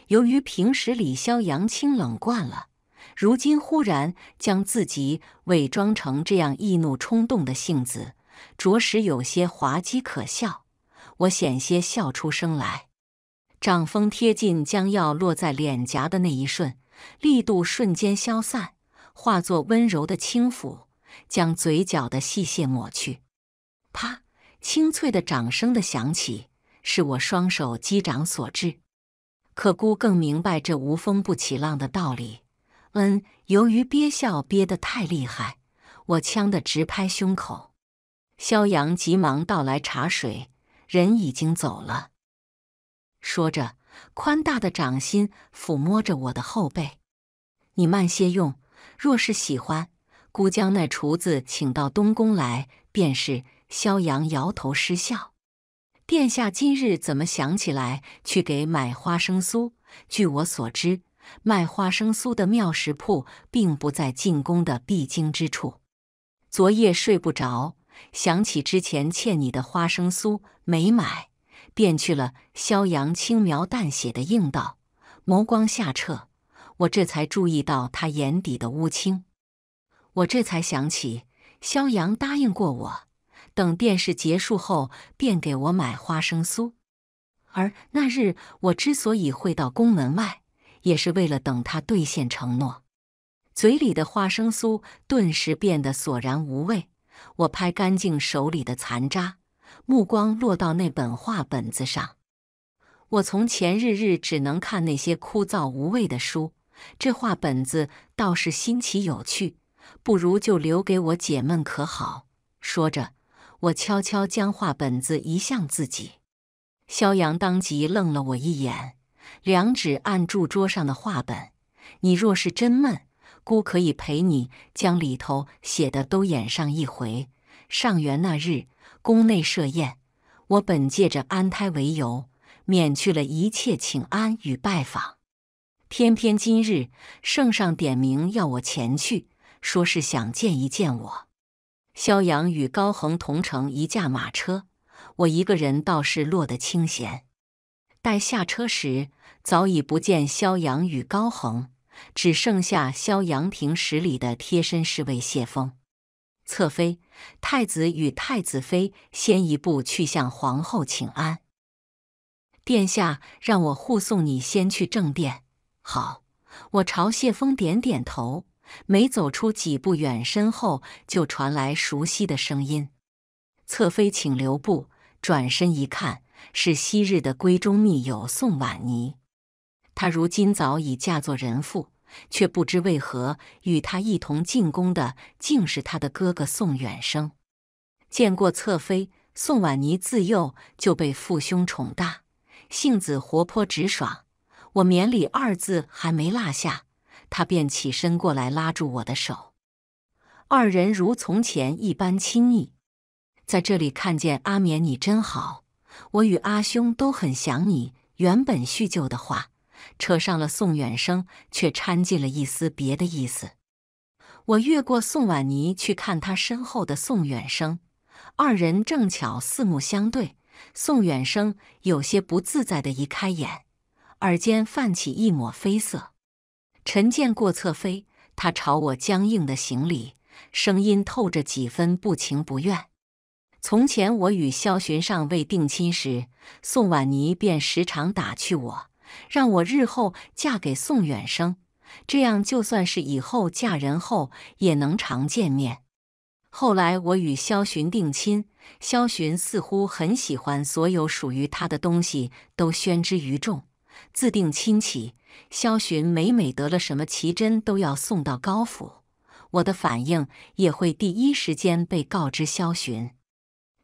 由于平时李萧阳清冷惯了，如今忽然将自己伪装成这样易怒冲动的性子，着实有些滑稽可笑。我险些笑出声来。掌风贴近将要落在脸颊的那一瞬。力度瞬间消散，化作温柔的轻抚，将嘴角的细屑抹去。啪！清脆的掌声的响起，是我双手击掌所致。可姑更明白这无风不起浪的道理。嗯，由于憋笑憋得太厉害，我呛得直拍胸口。萧阳急忙倒来茶水，人已经走了。说着。宽大的掌心抚摸着我的后背，你慢些用。若是喜欢，姑将那厨子请到东宫来。便是萧阳摇头失笑，殿下今日怎么想起来去给买花生酥？据我所知，卖花生酥的妙食铺并不在进宫的必经之处。昨夜睡不着，想起之前欠你的花生酥没买。便去了。萧阳轻描淡写的应道，眸光下澈，我这才注意到他眼底的乌青。我这才想起，萧阳答应过我，等殿试结束后便给我买花生酥。而那日我之所以会到宫门外，也是为了等他兑现承诺。嘴里的花生酥顿时变得索然无味，我拍干净手里的残渣。目光落到那本画本子上，我从前日日只能看那些枯燥无味的书，这画本子倒是新奇有趣，不如就留给我解闷可好？说着，我悄悄将画本子移向自己。萧阳当即愣了我一眼，两指按住桌上的画本：“你若是真闷，孤可以陪你将里头写的都演上一回。上元那日。”宫内设宴，我本借着安胎为由，免去了一切请安与拜访。偏偏今日圣上点名要我前去，说是想见一见我。萧阳与高恒同乘一架马车，我一个人倒是落得清闲。待下车时，早已不见萧阳与高恒，只剩下萧阳亭十里的贴身侍卫谢峰。侧妃、太子与太子妃先一步去向皇后请安。殿下让我护送你先去正殿。好，我朝谢峰点点头。没走出几步远，身后就传来熟悉的声音：“侧妃，请留步。”转身一看，是昔日的闺中密友宋婉妮。她如今早已嫁作人妇。却不知为何，与他一同进宫的竟是他的哥哥宋远生。见过侧妃宋婉妮，自幼就被父兄宠大，性子活泼直爽。我免礼二字还没落下，他便起身过来拉住我的手。二人如从前一般亲密。在这里看见阿勉，你真好，我与阿兄都很想你。原本叙旧的话。扯上了宋远生，却掺进了一丝别的意思。我越过宋婉妮去看他身后的宋远生，二人正巧四目相对。宋远生有些不自在的移开眼，耳间泛起一抹绯色。陈见过侧妃，他朝我僵硬的行礼，声音透着几分不情不愿。从前我与萧寻尚未定亲时，宋婉妮便时常打趣我。让我日后嫁给宋远生，这样就算是以后嫁人后也能常见面。后来我与萧洵定亲，萧洵似乎很喜欢，所有属于他的东西都宣之于众。自定亲起，萧洵每每得了什么奇珍，都要送到高府，我的反应也会第一时间被告知萧洵。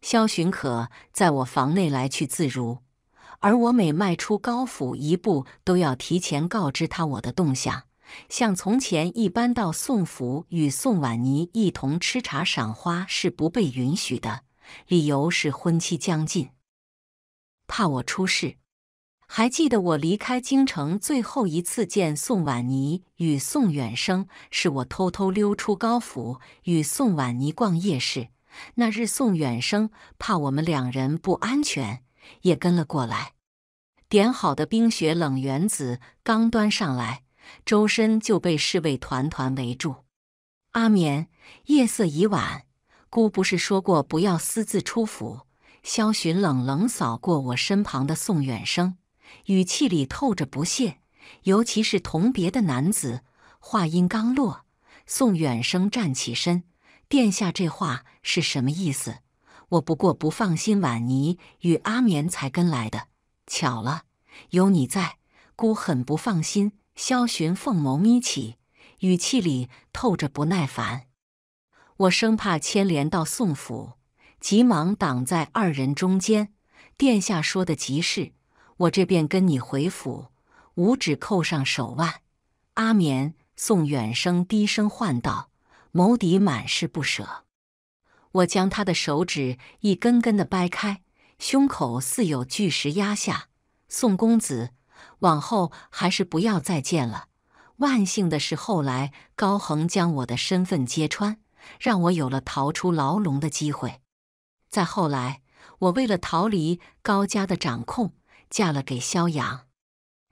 萧洵可在我房内来去自如。而我每迈出高府一步，都要提前告知他我的动向。像从前一般到宋府与宋婉妮一同吃茶赏花是不被允许的，理由是婚期将近，怕我出事。还记得我离开京城最后一次见宋婉妮与宋远生，是我偷偷溜出高府与宋婉妮逛夜市。那日宋远生怕我们两人不安全。也跟了过来。点好的冰雪冷原子刚端上来，周身就被侍卫团团围住。阿勉，夜色已晚，姑不是说过不要私自出府？萧洵冷冷扫过我身旁的宋远生，语气里透着不屑，尤其是同别的男子。话音刚落，宋远生站起身：“殿下这话是什么意思？”我不过不放心婉妮与阿棉才跟来的，巧了，有你在，姑很不放心。萧洵凤眸眯起，语气里透着不耐烦。我生怕牵连到宋府，急忙挡在二人中间。殿下说的极是，我这便跟你回府。五指扣上手腕，阿棉，宋远生低声唤道，眸底满是不舍。我将他的手指一根根的掰开，胸口似有巨石压下。宋公子，往后还是不要再见了。万幸的是，后来高恒将我的身份揭穿，让我有了逃出牢笼的机会。再后来，我为了逃离高家的掌控，嫁了给萧阳。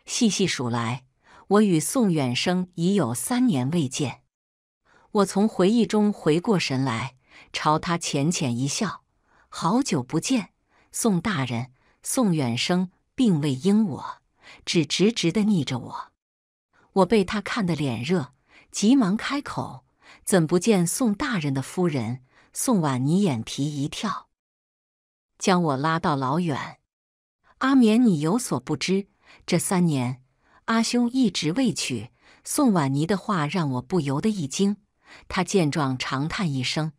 细细数来，我与宋远生已有三年未见。我从回忆中回过神来。朝他浅浅一笑，好久不见，宋大人。宋远生并未应我，只直直的睨着我。我被他看得脸热，急忙开口：“怎不见宋大人的夫人？”宋婉妮眼皮一跳，将我拉到老远：“阿勉，你有所不知，这三年阿兄一直未娶。”宋婉妮的话让我不由得一惊，他见状长叹一声。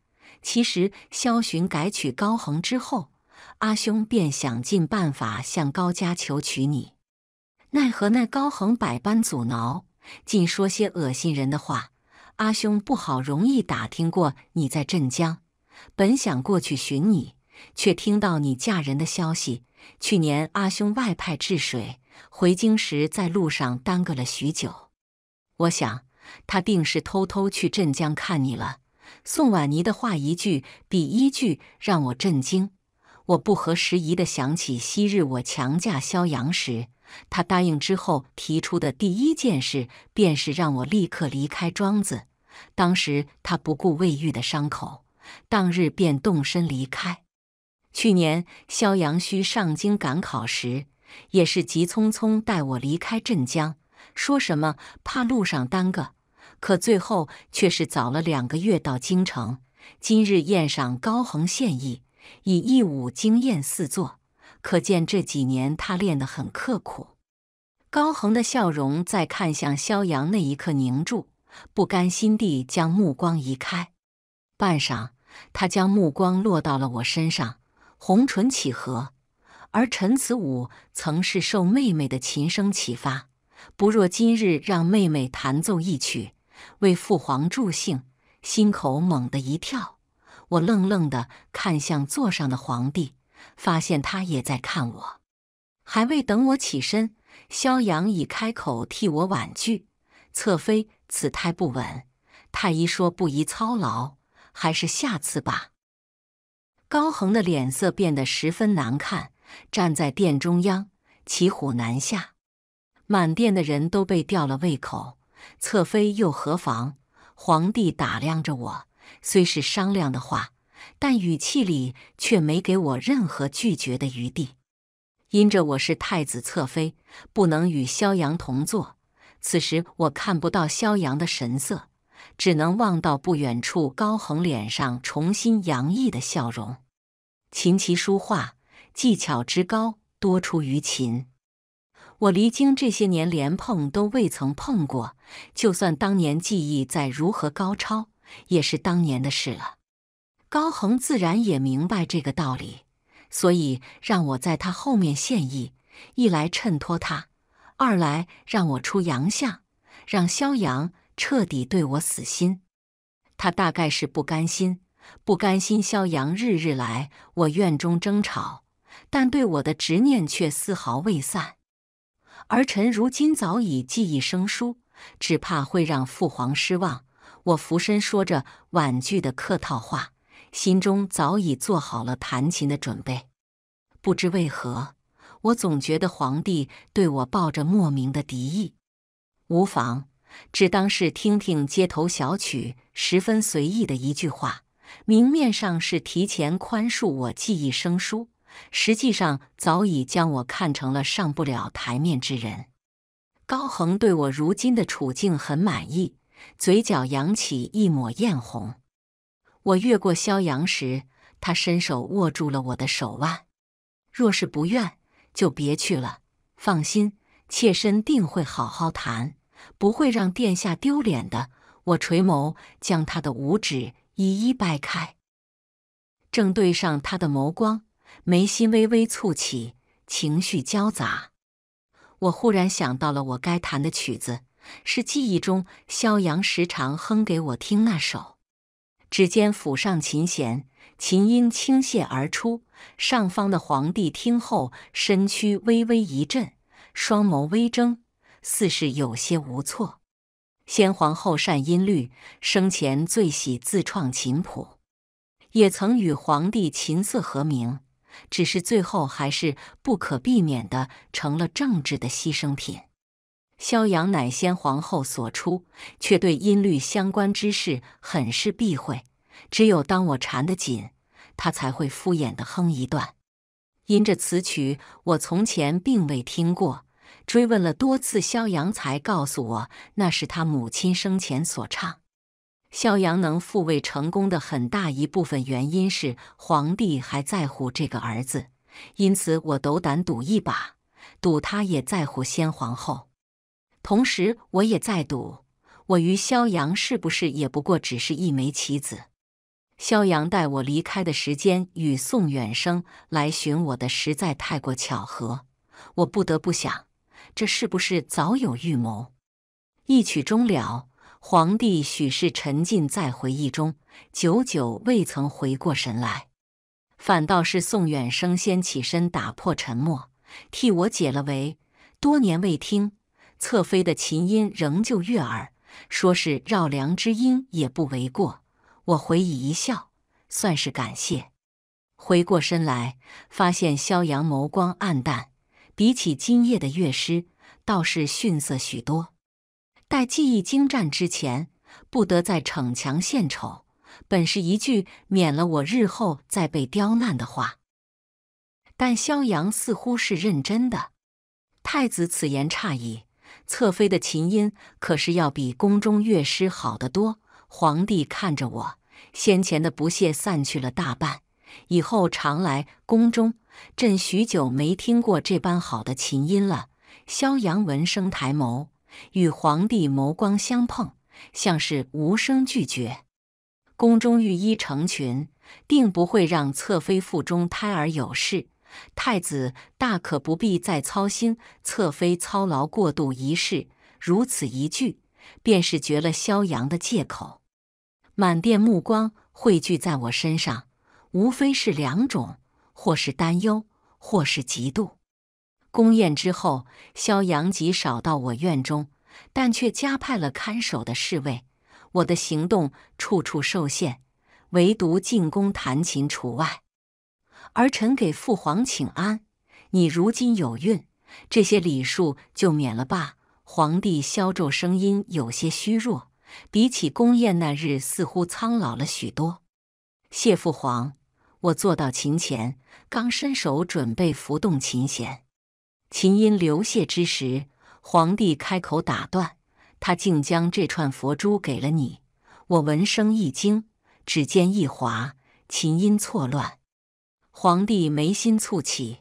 其实，萧洵改娶高恒之后，阿兄便想尽办法向高家求娶你，奈何那高恒百般阻挠，尽说些恶心人的话。阿兄不好容易打听过你在镇江，本想过去寻你，却听到你嫁人的消息。去年阿兄外派治水，回京时在路上耽搁了许久，我想他定是偷偷去镇江看你了。宋婉妮的话一句比一句让我震惊，我不合时宜地想起昔日我强嫁萧阳时，他答应之后提出的第一件事便是让我立刻离开庄子。当时他不顾未愈的伤口，当日便动身离开。去年萧阳需上京赶考时，也是急匆匆带我离开镇江，说什么怕路上耽搁。可最后却是早了两个月到京城。今日宴上，高恒献艺，以一舞惊艳四座，可见这几年他练得很刻苦。高恒的笑容在看向萧阳那一刻凝住，不甘心地将目光移开。半晌，他将目光落到了我身上，红唇启合。而陈子武曾是受妹妹的琴声启发，不若今日让妹妹弹奏一曲。为父皇助兴，心口猛地一跳。我愣愣地看向座上的皇帝，发现他也在看我。还未等我起身，萧阳已开口替我婉拒：“侧妃此胎不稳，太医说不宜操劳，还是下次吧。”高恒的脸色变得十分难看，站在殿中央，骑虎难下。满殿的人都被吊了胃口。侧妃又何妨？皇帝打量着我，虽是商量的话，但语气里却没给我任何拒绝的余地。因着我是太子侧妃，不能与萧阳同坐。此时我看不到萧阳的神色，只能望到不远处高恒脸上重新洋溢的笑容。琴棋书画技巧之高，多出于琴。我离京这些年，连碰都未曾碰过。就算当年技艺再如何高超，也是当年的事了。高恒自然也明白这个道理，所以让我在他后面献艺，一来衬托他，二来让我出洋相，让萧阳彻底对我死心。他大概是不甘心，不甘心萧阳日日来我院中争吵，但对我的执念却丝毫未散。儿臣如今早已记忆生疏，只怕会让父皇失望。我俯身说着婉拒的客套话，心中早已做好了弹琴的准备。不知为何，我总觉得皇帝对我抱着莫名的敌意。无妨，只当是听听街头小曲，十分随意的一句话。明面上是提前宽恕我记忆生疏。实际上早已将我看成了上不了台面之人。高恒对我如今的处境很满意，嘴角扬起一抹艳红。我越过萧阳时，他伸手握住了我的手腕。若是不愿，就别去了。放心，妾身定会好好谈，不会让殿下丢脸的。我垂眸，将他的五指一一掰开，正对上他的眸光。眉心微微蹙起，情绪交杂。我忽然想到了，我该弹的曲子是记忆中萧阳时常哼给我听那首。指尖抚上琴弦，琴音倾泻而出。上方的皇帝听后，身躯微微一震，双眸微睁，似是有些无措。先皇后善音律，生前最喜自创琴谱，也曾与皇帝琴瑟和鸣。只是最后还是不可避免的成了政治的牺牲品。萧阳乃先皇后所出，却对音律相关之事很是避讳。只有当我缠得紧，他才会敷衍的哼一段。因这此曲我从前并未听过，追问了多次，萧阳才告诉我那是他母亲生前所唱。萧阳能复位成功的很大一部分原因是皇帝还在乎这个儿子，因此我斗胆赌一把，赌他也在乎先皇后。同时，我也在赌，我与萧阳是不是也不过只是一枚棋子？萧阳带我离开的时间与宋远生来寻我的实在太过巧合，我不得不想，这是不是早有预谋？一曲终了。皇帝许是沉浸在回忆中，久久未曾回过神来，反倒是宋远生先起身打破沉默，替我解了围。多年未听侧妃的琴音，仍旧悦耳，说是绕梁之音也不为过。我回以一笑，算是感谢。回过身来，发现萧阳眸光黯淡，比起今夜的乐师，倒是逊色许多。在技艺精湛之前，不得再逞强献丑，本是一句免了我日后再被刁难的话。但萧阳似乎是认真的。太子此言差矣，侧妃的琴音可是要比宫中乐师好得多。皇帝看着我，先前的不屑散去了大半。以后常来宫中，朕许久没听过这般好的琴音了。萧阳闻声抬眸。与皇帝眸光相碰，像是无声拒绝。宫中御医成群，定不会让侧妃腹中胎儿有事。太子大可不必再操心侧妃操劳过度一事。如此一句，便是绝了萧阳的借口。满殿目光汇聚在我身上，无非是两种，或是担忧，或是嫉妒。宫宴之后，萧阳极少到我院中，但却加派了看守的侍卫，我的行动处处受限，唯独进宫弹琴除外。儿臣给父皇请安。你如今有孕，这些礼数就免了吧。皇帝消皱，声音有些虚弱，比起宫宴那日，似乎苍老了许多。谢父皇。我坐到琴前，刚伸手准备拂动琴弦。琴音流泻之时，皇帝开口打断：“他竟将这串佛珠给了你。”我闻声一惊，指尖一滑，琴音错乱。皇帝眉心蹙起，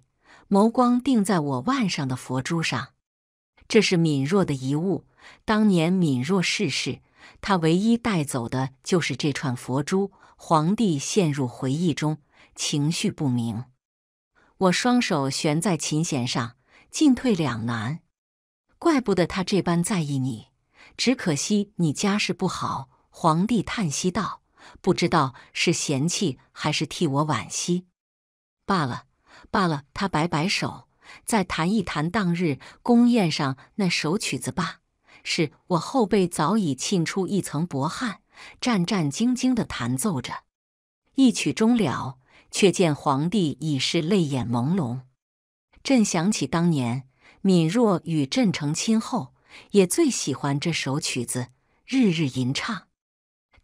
眸光定在我腕上的佛珠上。这是敏若的遗物。当年敏若逝世，他唯一带走的就是这串佛珠。皇帝陷入回忆中，情绪不明。我双手悬在琴弦上。进退两难，怪不得他这般在意你。只可惜你家世不好。皇帝叹息道：“不知道是嫌弃还是替我惋惜。”罢了，罢了。他摆摆手，再谈一谈当日宫宴上那首曲子吧。是我后背早已沁出一层薄汗，战战兢兢的弹奏着。一曲终了，却见皇帝已是泪眼朦胧。朕想起当年敏若与朕成亲后，也最喜欢这首曲子，日日吟唱。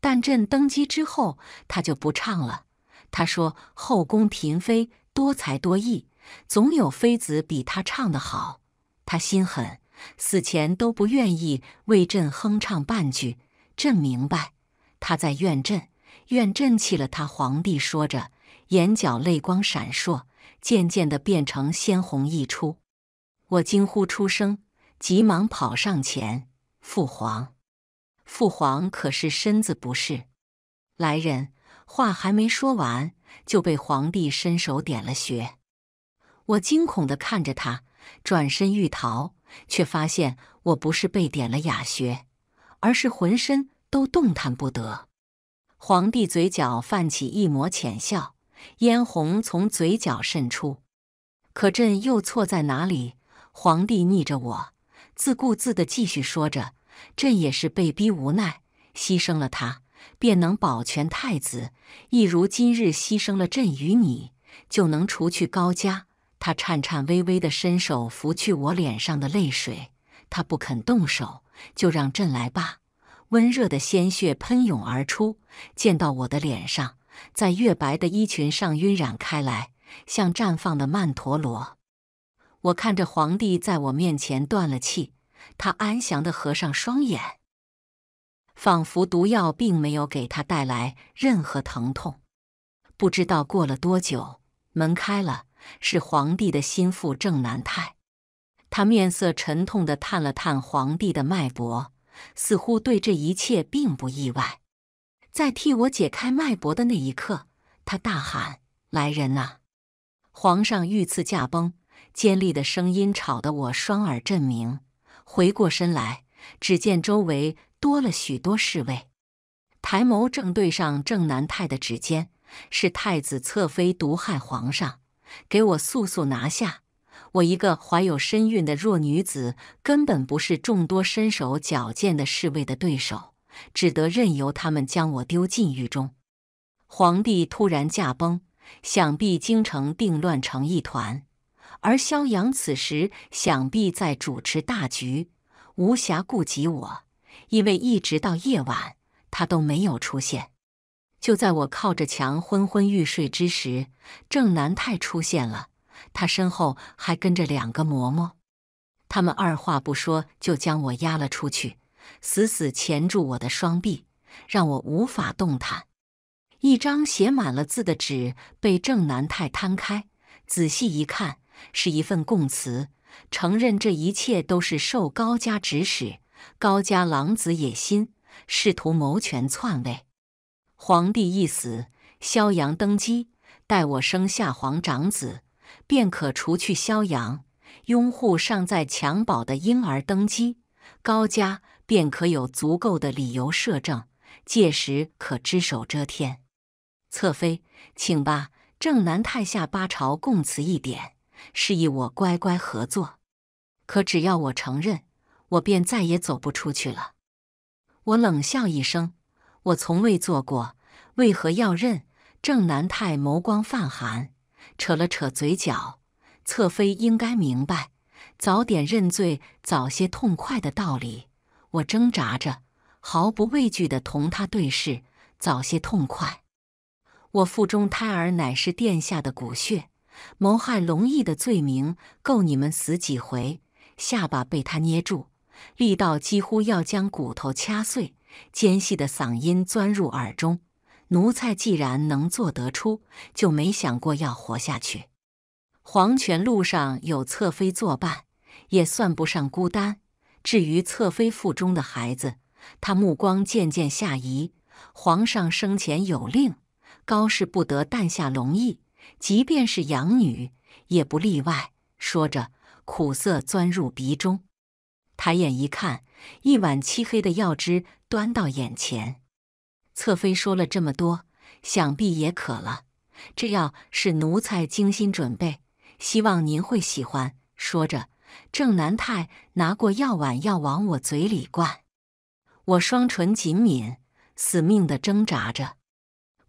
但朕登基之后，他就不唱了。他说后宫嫔妃多才多艺，总有妃子比他唱得好。他心狠，死前都不愿意为朕哼唱半句。朕明白，他在怨朕，怨朕弃了他。皇帝说着，眼角泪光闪烁。渐渐的变成鲜红溢出，我惊呼出声，急忙跑上前：“父皇，父皇可是身子不适？”来人话还没说完，就被皇帝伸手点了穴。我惊恐的看着他，转身欲逃，却发现我不是被点了哑穴，而是浑身都动弹不得。皇帝嘴角泛起一抹浅笑。嫣红从嘴角渗出，可朕又错在哪里？皇帝逆着我，自顾自地继续说着：“朕也是被逼无奈，牺牲了他，便能保全太子；一如今日，牺牲了朕与你，就能除去高家。”他颤颤巍巍地伸手拂去我脸上的泪水，他不肯动手，就让朕来吧。温热的鲜血喷涌而出，溅到我的脸上。在月白的衣裙上晕染开来，像绽放的曼陀罗。我看着皇帝在我面前断了气，他安详地合上双眼，仿佛毒药并没有给他带来任何疼痛。不知道过了多久，门开了，是皇帝的心腹郑南泰。他面色沉痛地探了探皇帝的脉搏，似乎对这一切并不意外。在替我解开脉搏的那一刻，他大喊：“来人啊！皇上御赐驾崩！”尖利的声音吵得我双耳震鸣。回过身来，只见周围多了许多侍卫。抬眸正对上郑南泰的指尖，是太子侧妃毒害皇上，给我速速拿下！我一个怀有身孕的弱女子，根本不是众多身手矫健的侍卫的对手。只得任由他们将我丢进狱中。皇帝突然驾崩，想必京城定乱成一团。而萧阳此时想必在主持大局，无暇顾及我，因为一直到夜晚，他都没有出现。就在我靠着墙昏昏欲睡之时，郑南泰出现了，他身后还跟着两个嬷嬷，他们二话不说就将我押了出去。死死钳住我的双臂，让我无法动弹。一张写满了字的纸被郑南泰摊开，仔细一看，是一份供词，承认这一切都是受高家指使。高家狼子野心，试图谋权篡位。皇帝一死，萧阳登基，待我生下皇长子，便可除去萧阳，拥护尚在襁褓的婴儿登基。高家。便可有足够的理由摄政，届时可只手遮天。侧妃，请吧。正南太下八朝供词一点，示意我乖乖合作。可只要我承认，我便再也走不出去了。我冷笑一声，我从未做过，为何要认？正南太眸光泛寒，扯了扯嘴角。侧妃应该明白，早点认罪，早些痛快的道理。我挣扎着，毫不畏惧地同他对视，早些痛快。我腹中胎儿乃是殿下的骨血，谋害龙裔的罪名够你们死几回。下巴被他捏住，力道几乎要将骨头掐碎，尖细的嗓音钻入耳中：“奴才既然能做得出，就没想过要活下去。黄泉路上有侧妃作伴，也算不上孤单。”至于侧妃腹中的孩子，他目光渐渐下移。皇上生前有令，高氏不得诞下龙裔，即便是养女也不例外。说着，苦涩钻入鼻中。抬眼一看，一碗漆黑的药汁端到眼前。侧妃说了这么多，想必也渴了。这药是奴才精心准备，希望您会喜欢。说着。郑南泰拿过药碗，要往我嘴里灌。我双唇紧抿，死命的挣扎着。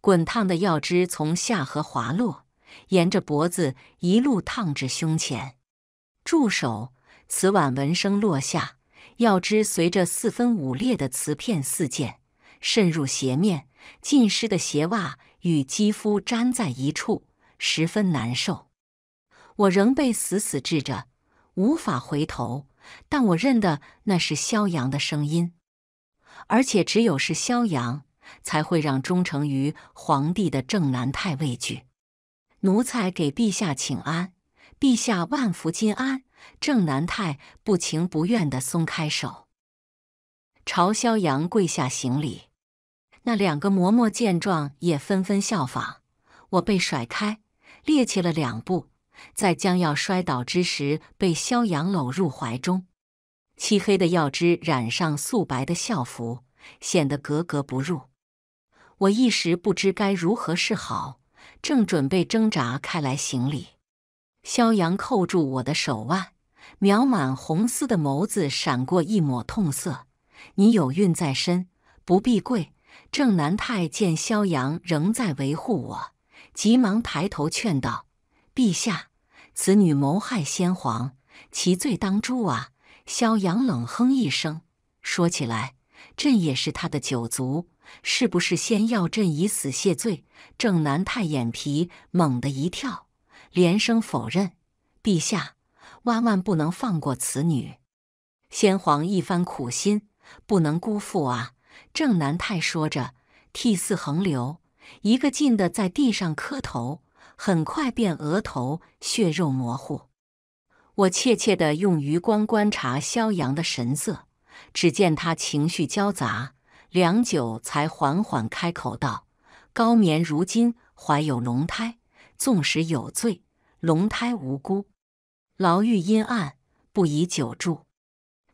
滚烫的药汁从下颌滑落，沿着脖子一路烫至胸前。住手！瓷碗闻声落下，药汁随着四分五裂的瓷片四溅，渗入鞋面，浸湿的鞋袜与肌肤粘在一处，十分难受。我仍被死死制着。无法回头，但我认得那是萧阳的声音，而且只有是萧阳才会让忠诚于皇帝的郑南泰畏惧。奴才给陛下请安，陛下万福金安。郑南泰不情不愿地松开手，朝萧阳跪下行礼。那两个嬷嬷见状也纷纷效仿，我被甩开，趔趄了两步。在将要摔倒之时，被萧阳搂入怀中，漆黑的药汁染上素白的校服，显得格格不入。我一时不知该如何是好，正准备挣扎开来行礼，萧阳扣住我的手腕，描满红丝的眸子闪过一抹痛色。你有孕在身，不必跪。郑南太见萧阳仍在维护我，急忙抬头劝道：“陛下。”此女谋害先皇，其罪当诛啊！萧阳冷哼一声，说起来，朕也是她的九族，是不是先要朕以死谢罪？郑南泰眼皮猛地一跳，连声否认。陛下，万万不能放过此女！先皇一番苦心，不能辜负啊！郑南泰说着，涕泗横流，一个劲的在地上磕头。很快便额头血肉模糊，我怯怯地用余光观察萧阳的神色，只见他情绪交杂，良久才缓缓开口道：“高眠如今怀有龙胎，纵使有罪，龙胎无辜，牢狱阴暗不宜久住，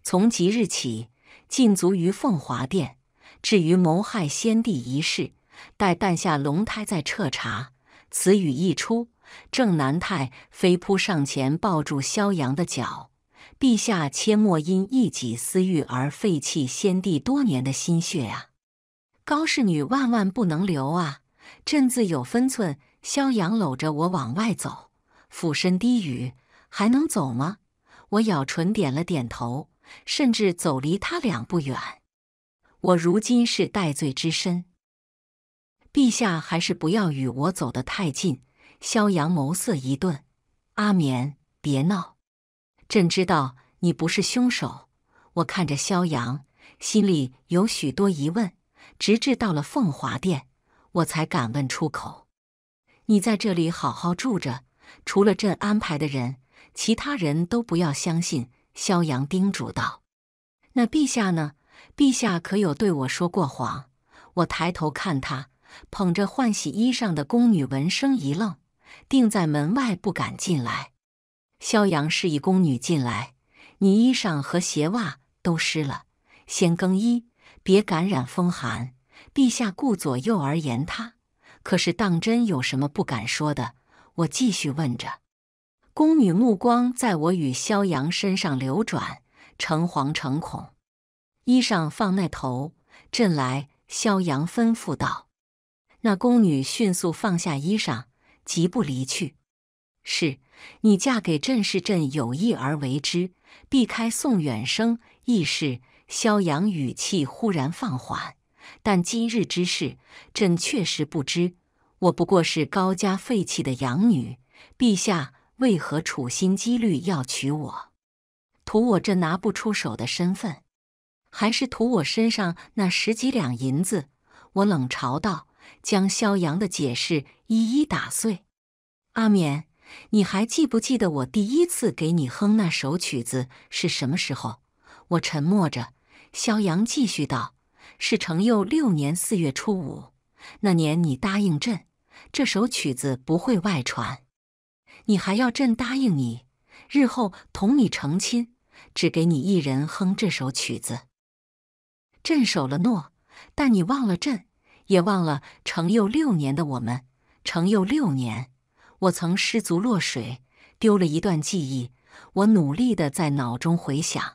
从即日起禁足于凤华殿。至于谋害先帝一事，待诞下龙胎再彻查。”此语一出，郑南泰飞扑上前，抱住萧阳的脚。陛下，切莫因一己私欲而废弃先帝多年的心血啊！高氏女万万不能留啊！朕自有分寸。萧阳搂着我往外走，俯身低语：“还能走吗？”我咬唇点了点头，甚至走离他两步远。我如今是戴罪之身。陛下还是不要与我走得太近。萧阳眸色一顿，阿眠别闹，朕知道你不是凶手。我看着萧阳，心里有许多疑问，直至到了凤华殿，我才敢问出口：“你在这里好好住着，除了朕安排的人，其他人都不要相信。”萧阳叮嘱道：“那陛下呢？陛下可有对我说过谎？”我抬头看他。捧着换洗衣裳的宫女闻声一愣，定在门外不敢进来。萧阳示意宫女进来：“你衣裳和鞋袜都湿了，先更衣，别感染风寒。”陛下顾左右而言他，可是当真有什么不敢说的？我继续问着。宫女目光在我与萧阳身上流转，诚惶诚恐。衣裳放那头，朕来。”萧阳吩咐道。那宫女迅速放下衣裳，疾步离去。是你嫁给朕是朕有意而为之，避开宋远生一是。萧阳语气忽然放缓，但今日之事，朕确实不知。我不过是高家废弃的养女，陛下为何处心积虑要娶我？图我这拿不出手的身份，还是图我身上那十几两银子？我冷嘲道。将萧阳的解释一一打碎。阿勉，你还记不记得我第一次给你哼那首曲子是什么时候？我沉默着。萧阳继续道：“是成佑六年四月初五，那年你答应朕，这首曲子不会外传。你还要朕答应你，日后同你成亲，只给你一人哼这首曲子。朕守了诺，但你忘了朕。”也忘了成幼六年的我们，成幼六年，我曾失足落水，丢了一段记忆。我努力的在脑中回想，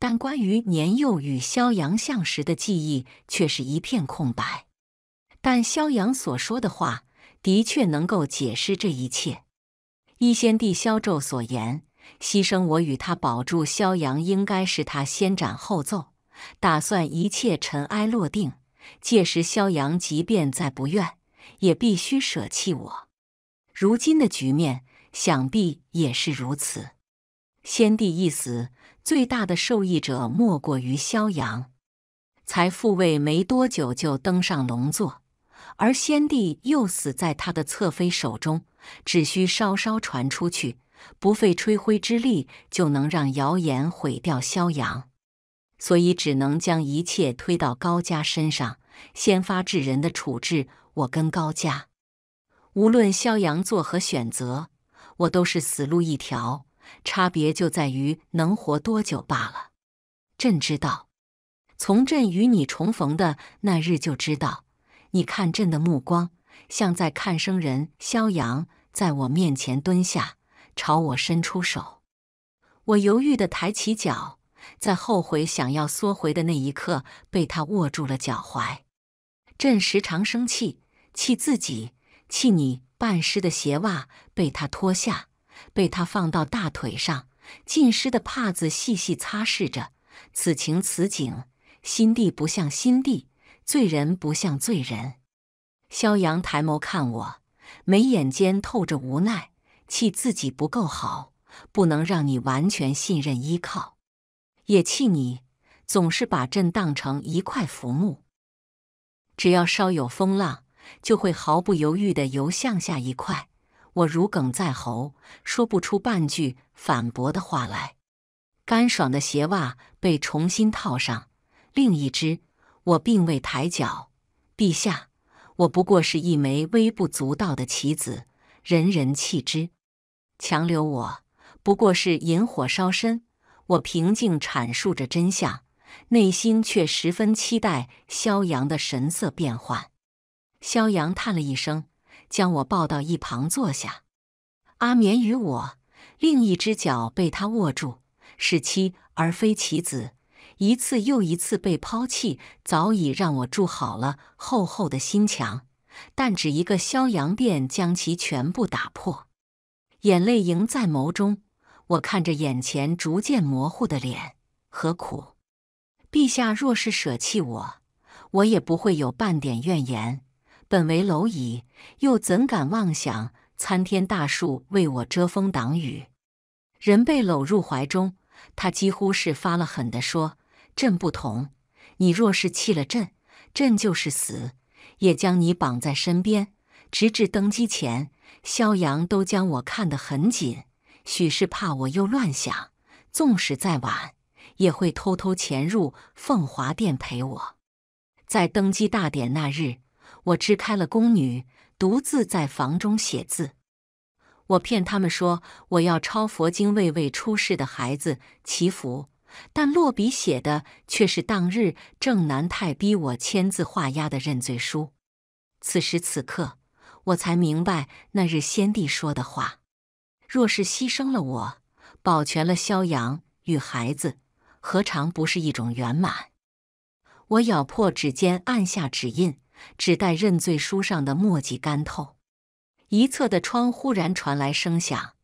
但关于年幼与萧阳相识的记忆却是一片空白。但萧阳所说的话，的确能够解释这一切。一先帝萧纣所言，牺牲我与他保住萧阳，应该是他先斩后奏，打算一切尘埃落定。届时，萧阳即便再不愿，也必须舍弃我。如今的局面，想必也是如此。先帝一死，最大的受益者莫过于萧阳。才复位没多久就登上龙座，而先帝又死在他的侧妃手中，只需稍稍传出去，不费吹灰之力就能让谣言毁掉萧阳。所以只能将一切推到高家身上，先发制人的处置我跟高家。无论萧阳做何选择，我都是死路一条，差别就在于能活多久罢了。朕知道，从朕与你重逢的那日就知道。你看朕的目光，像在看生人。萧阳在我面前蹲下，朝我伸出手，我犹豫的抬起脚。在后悔想要缩回的那一刻，被他握住了脚踝。朕时常生气，气自己，气你半湿的鞋袜被他脱下，被他放到大腿上，浸湿的帕子细细擦拭着。此情此景，心地不像心地，罪人不像罪人。萧阳抬眸看我，眉眼间透着无奈，气自己不够好，不能让你完全信任依靠。也气你，总是把朕当成一块浮木，只要稍有风浪，就会毫不犹豫的游向下一块。我如鲠在喉，说不出半句反驳的话来。干爽的鞋袜被重新套上，另一只我并未抬脚。陛下，我不过是一枚微不足道的棋子，人人弃之，强留我不过是引火烧身。我平静阐述着真相，内心却十分期待萧阳的神色变幻。萧阳叹了一声，将我抱到一旁坐下。阿眠与我另一只脚被他握住，是妻而非其子。一次又一次被抛弃，早已让我筑好了厚厚的心墙，但只一个萧阳便将其全部打破，眼泪盈在眸中。我看着眼前逐渐模糊的脸，何苦？陛下若是舍弃我，我也不会有半点怨言。本为蝼蚁，又怎敢妄想参天大树为我遮风挡雨？人被搂入怀中，他几乎是发了狠的说：“朕不同，你若是弃了朕，朕就是死，也将你绑在身边，直至登基前。”萧阳都将我看得很紧。许是怕我又乱想，纵使再晚，也会偷偷潜入凤华殿陪我。在登基大典那日，我支开了宫女，独自在房中写字。我骗他们说我要抄佛经，为未出世的孩子祈福，但落笔写的却是当日正南太逼我签字画押的认罪书。此时此刻，我才明白那日先帝说的话。若是牺牲了我，保全了萧阳与孩子，何尝不是一种圆满？我咬破指尖，按下指印，只待认罪书上的墨迹干透。一侧的窗忽然传来声响，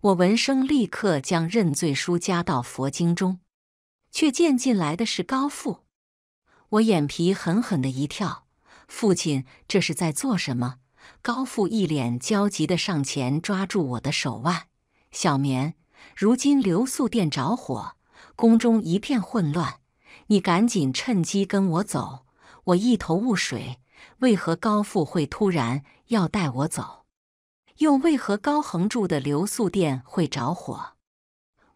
我闻声立刻将认罪书夹到佛经中，却见进来的是高父。我眼皮狠狠的一跳，父亲这是在做什么？高父一脸焦急地上前抓住我的手腕：“小棉，如今流宿店着火，宫中一片混乱，你赶紧趁机跟我走。”我一头雾水，为何高父会突然要带我走？又为何高恒住的流宿店会着火？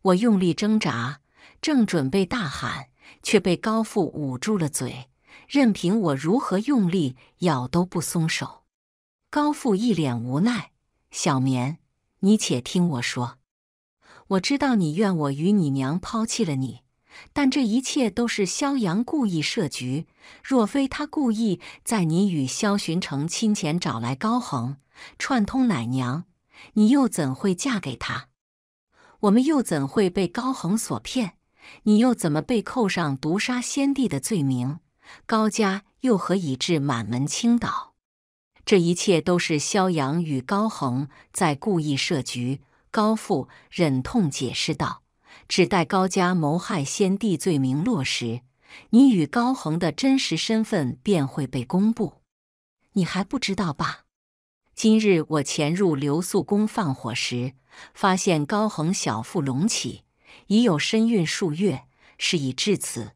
我用力挣扎，正准备大喊，却被高父捂住了嘴，任凭我如何用力咬都不松手。高父一脸无奈：“小绵，你且听我说。我知道你怨我与你娘抛弃了你，但这一切都是萧阳故意设局。若非他故意在你与萧寻成亲前找来高恒，串通奶娘，你又怎会嫁给他？我们又怎会被高恒所骗？你又怎么被扣上毒杀先帝的罪名？高家又何以至满门倾倒？”这一切都是萧阳与高恒在故意设局。高富忍痛解释道：“只待高家谋害先帝罪名落实，你与高恒的真实身份便会被公布。你还不知道吧？今日我潜入留宿宫放火时，发现高恒小腹隆起，已有身孕数月。事已至此，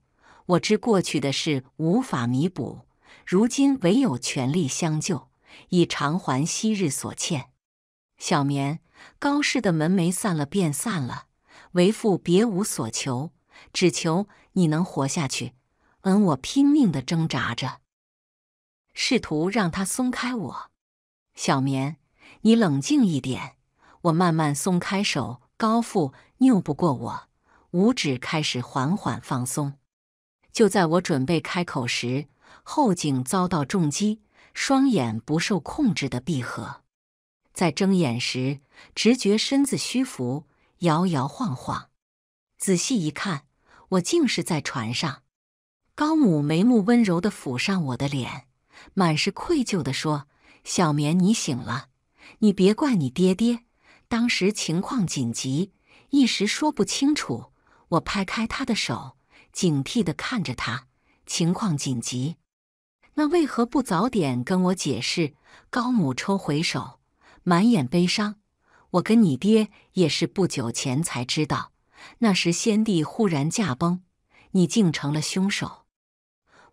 我知过去的事无法弥补，如今唯有全力相救。”以偿还昔日所欠。小棉，高氏的门楣散了便散了，为父别无所求，只求你能活下去。恩，我拼命的挣扎着，试图让他松开我。小棉，你冷静一点。我慢慢松开手，高父拗不过我，五指开始缓缓放松。就在我准备开口时，后颈遭到重击。双眼不受控制的闭合，在睁眼时，直觉身子虚浮，摇摇晃晃。仔细一看，我竟是在船上。高母眉目温柔地抚上我的脸，满是愧疚地说：“小棉，你醒了，你别怪你爹爹，当时情况紧急，一时说不清楚。”我拍开他的手，警惕地看着他：“情况紧急。”那为何不早点跟我解释？高母抽回手，满眼悲伤。我跟你爹也是不久前才知道，那时先帝忽然驾崩，你竟成了凶手。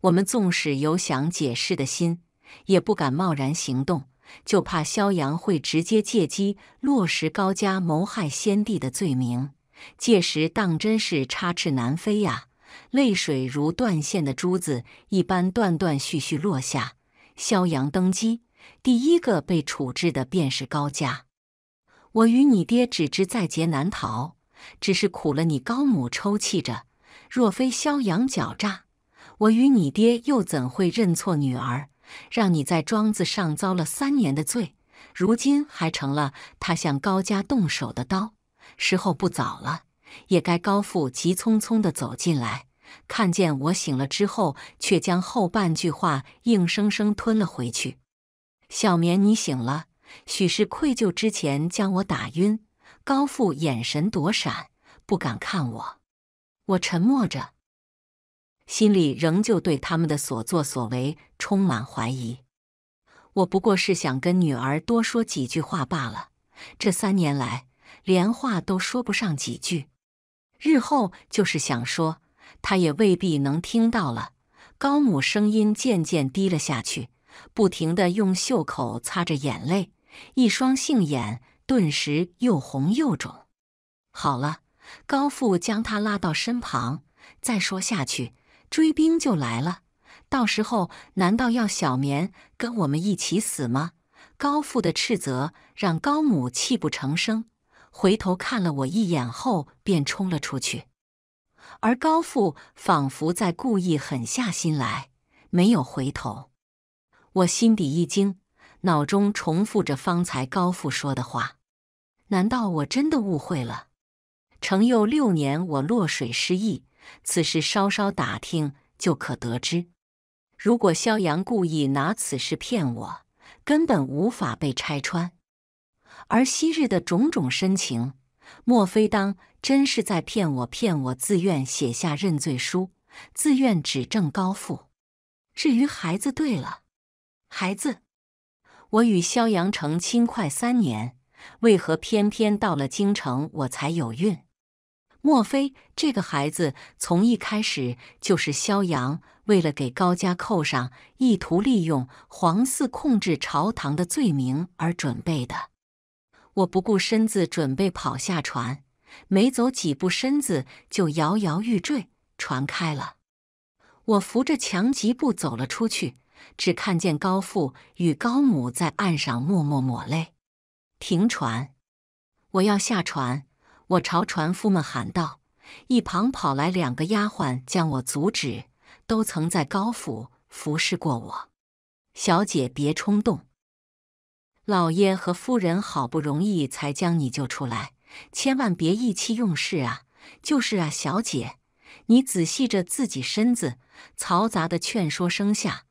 我们纵使有想解释的心，也不敢贸然行动，就怕萧阳会直接借机落实高家谋害先帝的罪名，届时当真是插翅难飞呀。泪水如断线的珠子一般断断续续落下。萧阳登基，第一个被处置的便是高家。我与你爹只知在劫难逃，只是苦了你高母，抽泣着。若非萧阳狡诈，我与你爹又怎会认错女儿，让你在庄子上遭了三年的罪，如今还成了他向高家动手的刀。时候不早了。也该高富急匆匆地走进来，看见我醒了之后，却将后半句话硬生生吞了回去。“小棉，你醒了。”许是愧疚之前将我打晕，高富眼神躲闪，不敢看我。我沉默着，心里仍旧对他们的所作所为充满怀疑。我不过是想跟女儿多说几句话罢了。这三年来，连话都说不上几句。日后就是想说，他也未必能听到了。高母声音渐渐低了下去，不停的用袖口擦着眼泪，一双杏眼顿时又红又肿。好了，高父将他拉到身旁，再说下去，追兵就来了。到时候难道要小棉跟我们一起死吗？高父的斥责让高母泣不成声。回头看了我一眼后，便冲了出去。而高富仿佛在故意狠下心来，没有回头。我心底一惊，脑中重复着方才高富说的话：难道我真的误会了？成佑六年，我落水失忆，此事稍稍打听就可得知。如果萧阳故意拿此事骗我，根本无法被拆穿。而昔日的种种深情，莫非当真是在骗我？骗我自愿写下认罪书，自愿指证高父。至于孩子，对了，孩子，我与萧阳成亲快三年，为何偏偏到了京城我才有孕？莫非这个孩子从一开始就是萧阳为了给高家扣上意图利用皇嗣控制朝堂的罪名而准备的？我不顾身子，准备跑下船，没走几步，身子就摇摇欲坠。船开了，我扶着墙疾步走了出去，只看见高父与高母在岸上默默抹泪。停船！我要下船！我朝船夫们喊道。一旁跑来两个丫鬟，将我阻止。都曾在高府服侍过我，小姐别冲动。老爷和夫人好不容易才将你救出来，千万别意气用事啊！就是啊，小姐，你仔细着自己身子。嘈杂的劝说声下，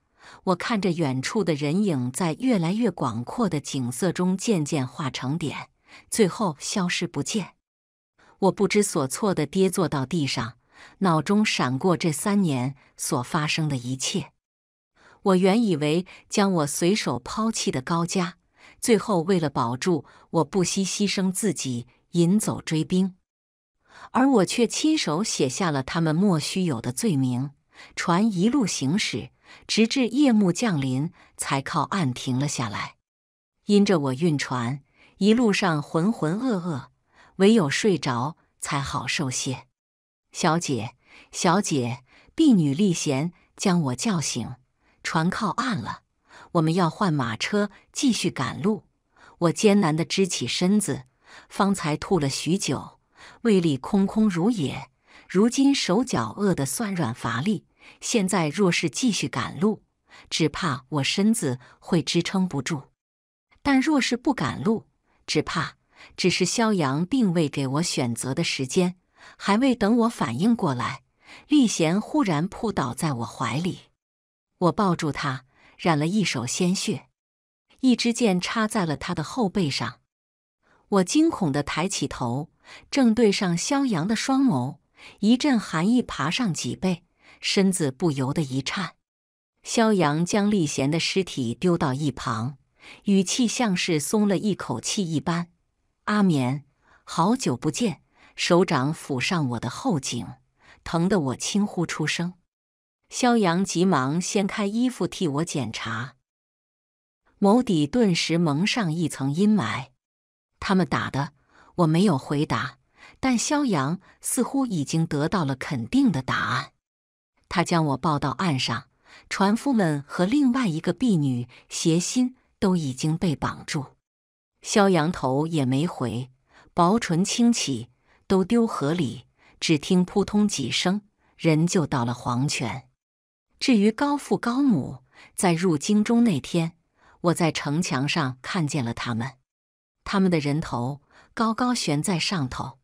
我看着远处的人影在越来越广阔的景色中渐渐化成点，最后消失不见。我不知所措地跌坐到地上，脑中闪过这三年所发生的一切。我原以为将我随手抛弃的高家。最后，为了保住我，不惜牺牲自己，引走追兵，而我却亲手写下了他们莫须有的罪名。船一路行驶，直至夜幕降临，才靠岸停了下来。因着我运船，一路上浑浑噩噩，唯有睡着才好受些。小姐，小姐，婢女丽娴将我叫醒，船靠岸了。我们要换马车继续赶路。我艰难地支起身子，方才吐了许久，胃里空空如也。如今手脚饿得酸软乏力。现在若是继续赶路，只怕我身子会支撑不住。但若是不赶路，只怕……只是萧阳并未给我选择的时间，还未等我反应过来，厉贤忽然扑倒在我怀里，我抱住他。染了一手鲜血，一支箭插在了他的后背上。我惊恐地抬起头，正对上萧阳的双眸，一阵寒意爬上脊背，身子不由得一颤。萧阳将厉贤的尸体丢到一旁，语气像是松了一口气一般：“阿眠，好久不见。”手掌抚上我的后颈，疼得我轻呼出声。萧阳急忙掀开衣服替我检查，眸底顿时蒙上一层阴霾。他们打的？我没有回答，但萧阳似乎已经得到了肯定的答案。他将我抱到岸上，船夫们和另外一个婢女鞋心都已经被绑住。萧阳头也没回，薄唇轻启：“都丢河里。”只听扑通几声，人就到了黄泉。至于高父高母在入京中那天，我在城墙上看见了他们，他们的人头高高悬在上头。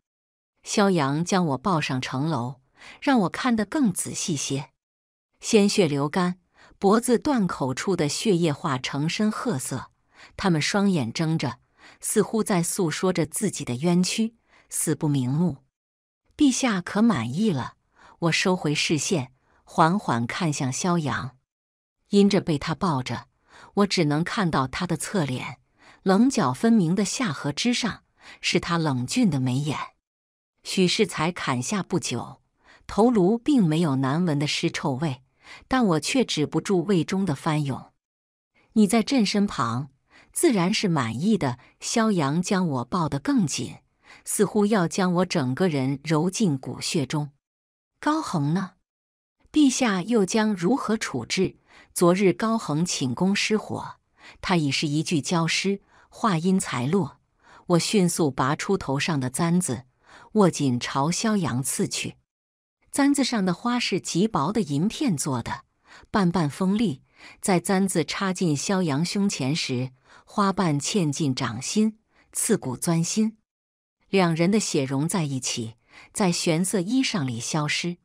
萧阳将我抱上城楼，让我看得更仔细些。鲜血流干，脖子断口处的血液化成深褐色。他们双眼睁着，似乎在诉说着自己的冤屈，死不瞑目。陛下可满意了？我收回视线。缓缓看向萧阳，因着被他抱着，我只能看到他的侧脸，棱角分明的下颌之上是他冷峻的眉眼。许世才砍下不久，头颅并没有难闻的尸臭味，但我却止不住胃中的翻涌。你在朕身旁，自然是满意的。萧阳将我抱得更紧，似乎要将我整个人揉进骨血中。高恒呢？陛下又将如何处置？昨日高恒寝宫失火，他已是一具焦尸。话音才落，我迅速拔出头上的簪子，握紧朝萧阳刺去。簪子上的花是极薄的银片做的，瓣瓣锋利。在簪子插进萧阳胸前时，花瓣嵌进掌心，刺骨钻心。两人的血融在一起，在玄色衣裳里消失。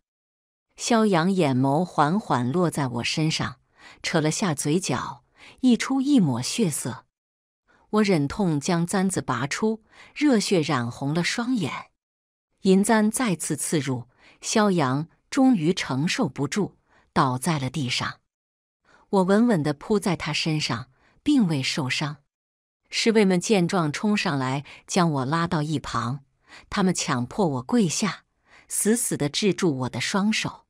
萧阳眼眸缓缓落在我身上，扯了下嘴角，溢出一抹血色。我忍痛将簪子拔出，热血染红了双眼。银簪再次刺入，萧阳终于承受不住，倒在了地上。我稳稳地扑在他身上，并未受伤。侍卫们见状，冲上来将我拉到一旁，他们强迫我跪下，死死地制住我的双手。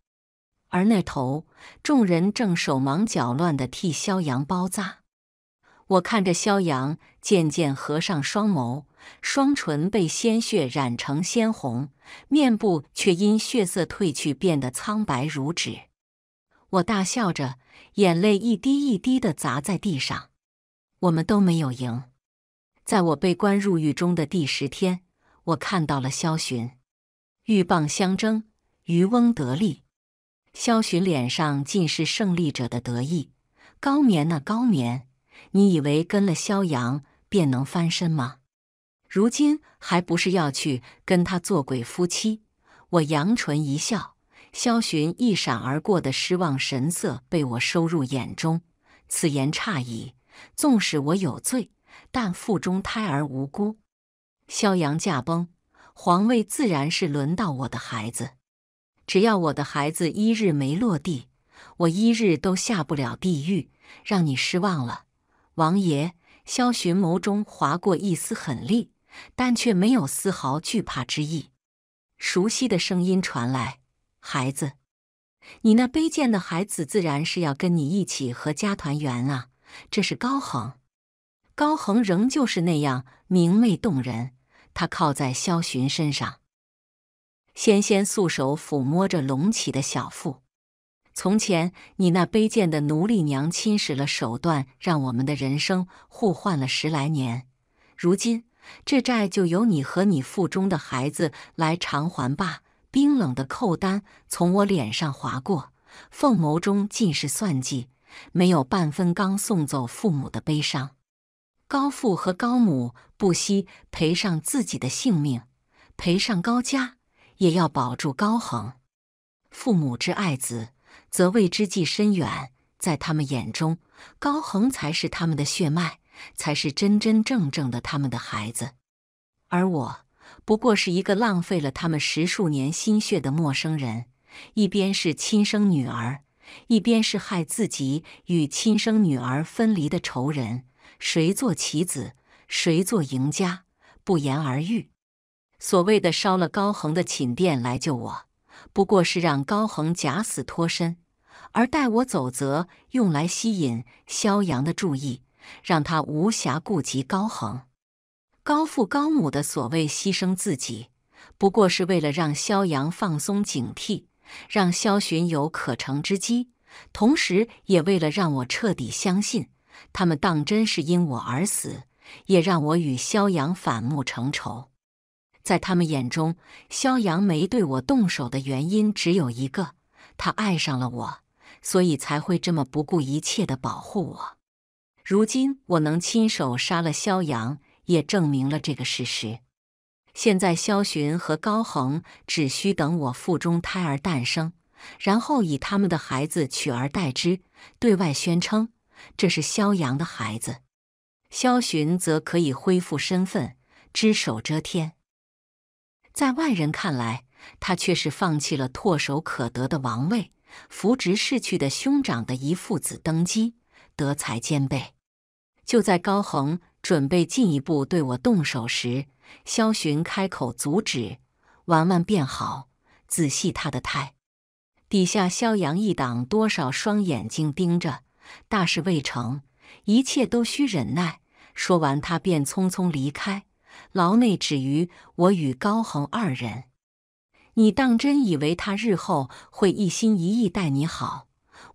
而那头，众人正手忙脚乱地替萧阳包扎。我看着萧阳渐渐合上双眸，双唇被鲜血染成鲜红，面部却因血色褪去变得苍白如纸。我大笑着，眼泪一滴一滴地砸在地上。我们都没有赢。在我被关入狱中的第十天，我看到了萧洵。鹬蚌相争，渔翁得利。萧洵脸上尽是胜利者的得意。高眠呐，高眠，你以为跟了萧阳便能翻身吗？如今还不是要去跟他做鬼夫妻？我扬唇一笑，萧洵一闪而过的失望神色被我收入眼中。此言差矣，纵使我有罪，但腹中胎儿无辜。萧阳驾崩，皇位自然是轮到我的孩子。只要我的孩子一日没落地，我一日都下不了地狱。让你失望了，王爷。萧洵眸中划过一丝狠厉，但却没有丝毫惧怕之意。熟悉的声音传来：“孩子，你那卑贱的孩子自然是要跟你一起和家团圆啊。”这是高恒。高恒仍旧是那样明媚动人，他靠在萧洵身上。纤纤素手抚摸着隆起的小腹。从前，你那卑贱的奴隶娘亲使了手段，让我们的人生互换了十来年。如今，这债就由你和你腹中的孩子来偿还吧。冰冷的扣单从我脸上划过，凤眸中尽是算计，没有半分刚送走父母的悲伤。高父和高母不惜赔上自己的性命，赔上高家。也要保住高恒。父母之爱子，则为之计深远。在他们眼中，高恒才是他们的血脉，才是真真正正的他们的孩子。而我，不过是一个浪费了他们十数年心血的陌生人。一边是亲生女儿，一边是害自己与亲生女儿分离的仇人。谁做棋子，谁做赢家，不言而喻。所谓的烧了高恒的寝殿来救我，不过是让高恒假死脱身；而带我走，则用来吸引萧阳的注意，让他无暇顾及高恒。高父高母的所谓牺牲自己，不过是为了让萧阳放松警惕，让萧洵有可乘之机，同时也为了让我彻底相信他们当真是因我而死，也让我与萧阳反目成仇。在他们眼中，萧阳没对我动手的原因只有一个：他爱上了我，所以才会这么不顾一切的保护我。如今，我能亲手杀了萧阳，也证明了这个事实。现在，萧洵和高恒只需等我腹中胎儿诞生，然后以他们的孩子取而代之，对外宣称这是萧阳的孩子。萧洵则可以恢复身份，只手遮天。在外人看来，他却是放弃了唾手可得的王位，扶植逝去的兄长的一父子登基，德才兼备。就在高恒准备进一步对我动手时，萧洵开口阻止：“玩玩便好，仔细他的胎。”底下萧阳一党多少双眼睛盯着，大事未成，一切都需忍耐。说完，他便匆匆离开。牢内止于我与高恒二人。你当真以为他日后会一心一意待你好？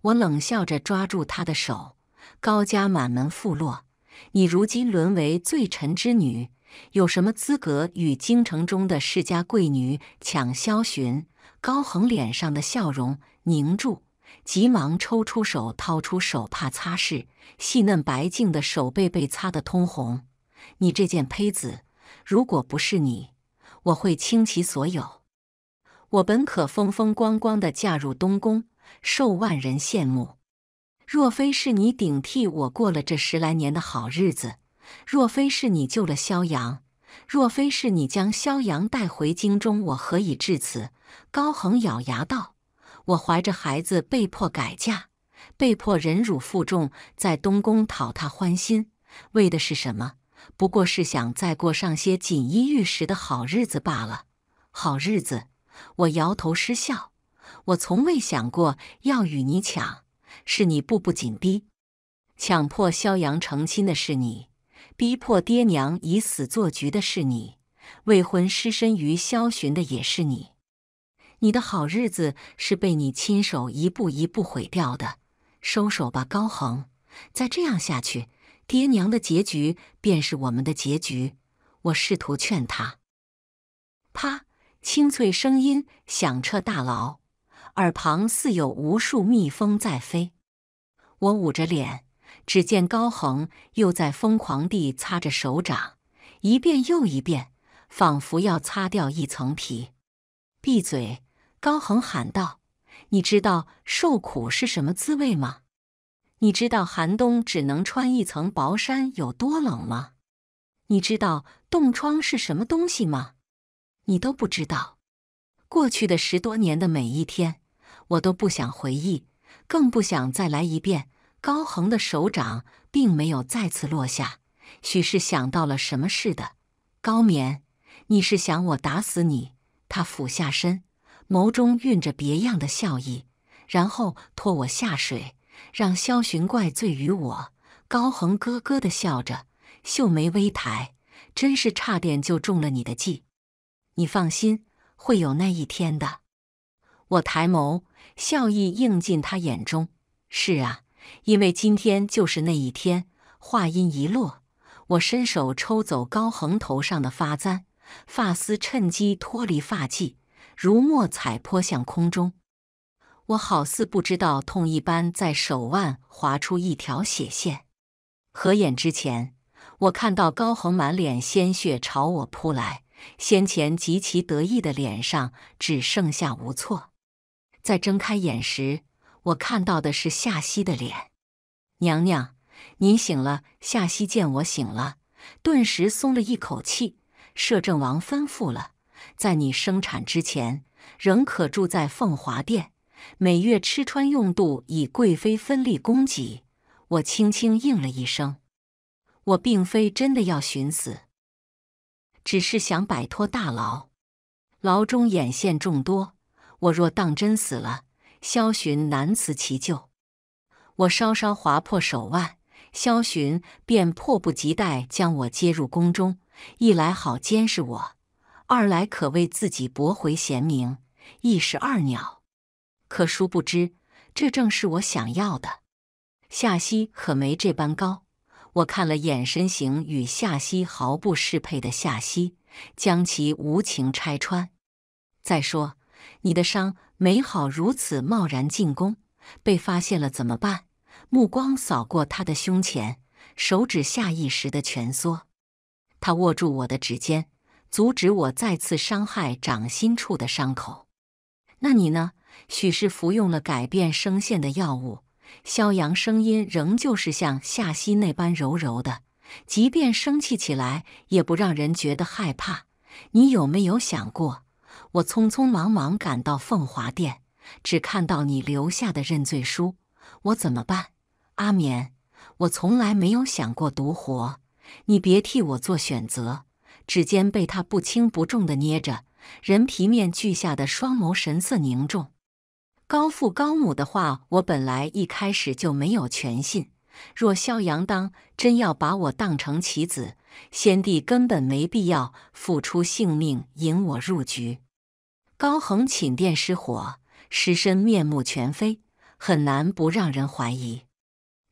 我冷笑着抓住他的手。高家满门覆落，你如今沦为罪臣之女，有什么资格与京城中的世家贵女抢萧雄？高恒脸上的笑容凝住，急忙抽出手，掏出手帕擦拭。细嫩白净的手背被擦得通红。你这件胚子。如果不是你，我会倾其所有。我本可风风光光的嫁入东宫，受万人羡慕。若非是你顶替我过了这十来年的好日子，若非是你救了萧阳，若非是你将萧阳带回京中，我何以至此？高恒咬牙道：“我怀着孩子，被迫改嫁，被迫忍辱负重，在东宫讨他欢心，为的是什么？”不过是想再过上些锦衣玉食的好日子罢了。好日子，我摇头失笑。我从未想过要与你抢，是你步步紧逼，强迫萧阳成亲的是你，逼迫爹娘以死作局的是你，未婚失身于萧洵的也是你。你的好日子是被你亲手一步一步毁掉的。收手吧，高恒，再这样下去。爹娘的结局便是我们的结局。我试图劝他，啪，清脆声音响彻大牢，耳旁似有无数蜜蜂在飞。我捂着脸，只见高恒又在疯狂地擦着手掌，一遍又一遍，仿佛要擦掉一层皮。闭嘴！高恒喊道：“你知道受苦是什么滋味吗？”你知道寒冬只能穿一层薄衫有多冷吗？你知道冻疮是什么东西吗？你都不知道。过去的十多年的每一天，我都不想回忆，更不想再来一遍。高恒的手掌并没有再次落下，许是想到了什么似的。高眠，你是想我打死你？他俯下身，眸中蕴着别样的笑意，然后拖我下水。让萧寻怪罪于我，高恒咯咯的笑着，秀眉微抬，真是差点就中了你的计。你放心，会有那一天的。我抬眸，笑意映进他眼中。是啊，因为今天就是那一天。话音一落，我伸手抽走高恒头上的发簪，发丝趁机脱离发髻，如墨彩泼向空中。我好似不知道痛一般，在手腕划出一条血线。合眼之前，我看到高恒满脸鲜血朝我扑来，先前极其得意的脸上只剩下无措。在睁开眼时，我看到的是夏曦的脸。娘娘，您醒了。夏曦见我醒了，顿时松了一口气。摄政王吩咐了，在你生产之前，仍可住在凤华殿。每月吃穿用度以贵妃分力供给。我轻轻应了一声，我并非真的要寻死，只是想摆脱大牢。牢中眼线众多，我若当真死了，萧洵难辞其咎。我稍稍划破手腕，萧洵便迫不及待将我接入宫中，一来好监视我，二来可为自己驳回贤名，一石二鸟。可殊不知，这正是我想要的。夏曦可没这般高。我看了眼身形与夏曦毫不适配的夏曦，将其无情拆穿。再说，你的伤没好，如此贸然进攻，被发现了怎么办？目光扫过他的胸前，手指下意识的蜷缩。他握住我的指尖，阻止我再次伤害掌心处的伤口。那你呢？许是服用了改变声线的药物，萧阳声音仍旧是像夏曦那般柔柔的，即便生气起来也不让人觉得害怕。你有没有想过，我匆匆忙忙赶到凤华殿，只看到你留下的认罪书，我怎么办？阿勉，我从来没有想过独活。你别替我做选择。指尖被他不轻不重的捏着，人皮面具下的双眸神色凝重。高父高母的话，我本来一开始就没有全信。若萧阳当真要把我当成棋子，先帝根本没必要付出性命引我入局。高恒寝殿失火，尸身面目全非，很难不让人怀疑。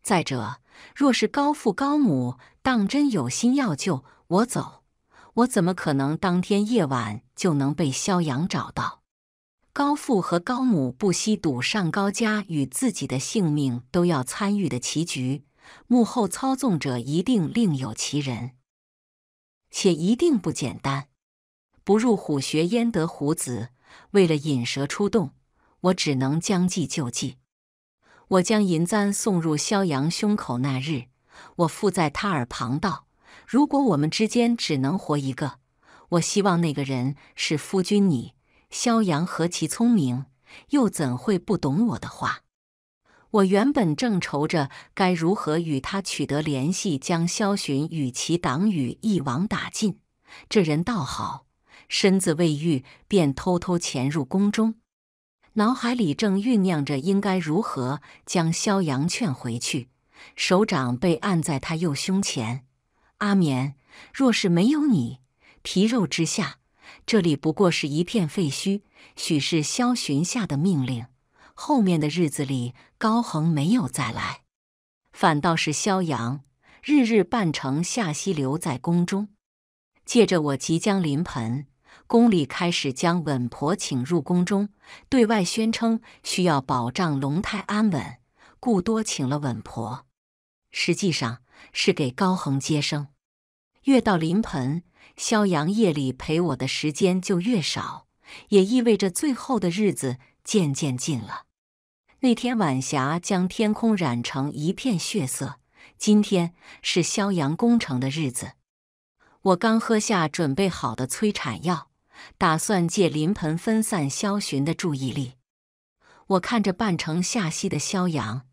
再者，若是高父高母当真有心要救我走，我怎么可能当天夜晚就能被萧阳找到？高父和高母不惜赌上高家与自己的性命都要参与的棋局，幕后操纵者一定另有其人，且一定不简单。不入虎穴焉得虎子？为了引蛇出洞，我只能将计就计。我将银簪送入萧阳胸口那日，我附在他耳旁道：“如果我们之间只能活一个，我希望那个人是夫君你。”萧阳何其聪明，又怎会不懂我的话？我原本正愁着该如何与他取得联系，将萧洵与其党羽一网打尽。这人倒好，身子未愈，便偷偷潜入宫中。脑海里正酝酿着应该如何将萧阳劝回去，手掌被按在他右胸前。阿眠，若是没有你，皮肉之下。这里不过是一片废墟，许是萧洵下的命令。后面的日子里，高恒没有再来，反倒是萧阳日日扮成下溪留在宫中。借着我即将临盆，宫里开始将稳婆请入宫中，对外宣称需要保障龙胎安稳，故多请了稳婆。实际上，是给高恒接生。越到临盆。萧阳夜里陪我的时间就越少，也意味着最后的日子渐渐近了。那天晚霞将天空染成一片血色。今天是萧阳攻城的日子。我刚喝下准备好的催产药，打算借临盆分散萧洵的注意力。我看着半城夏西的萧阳，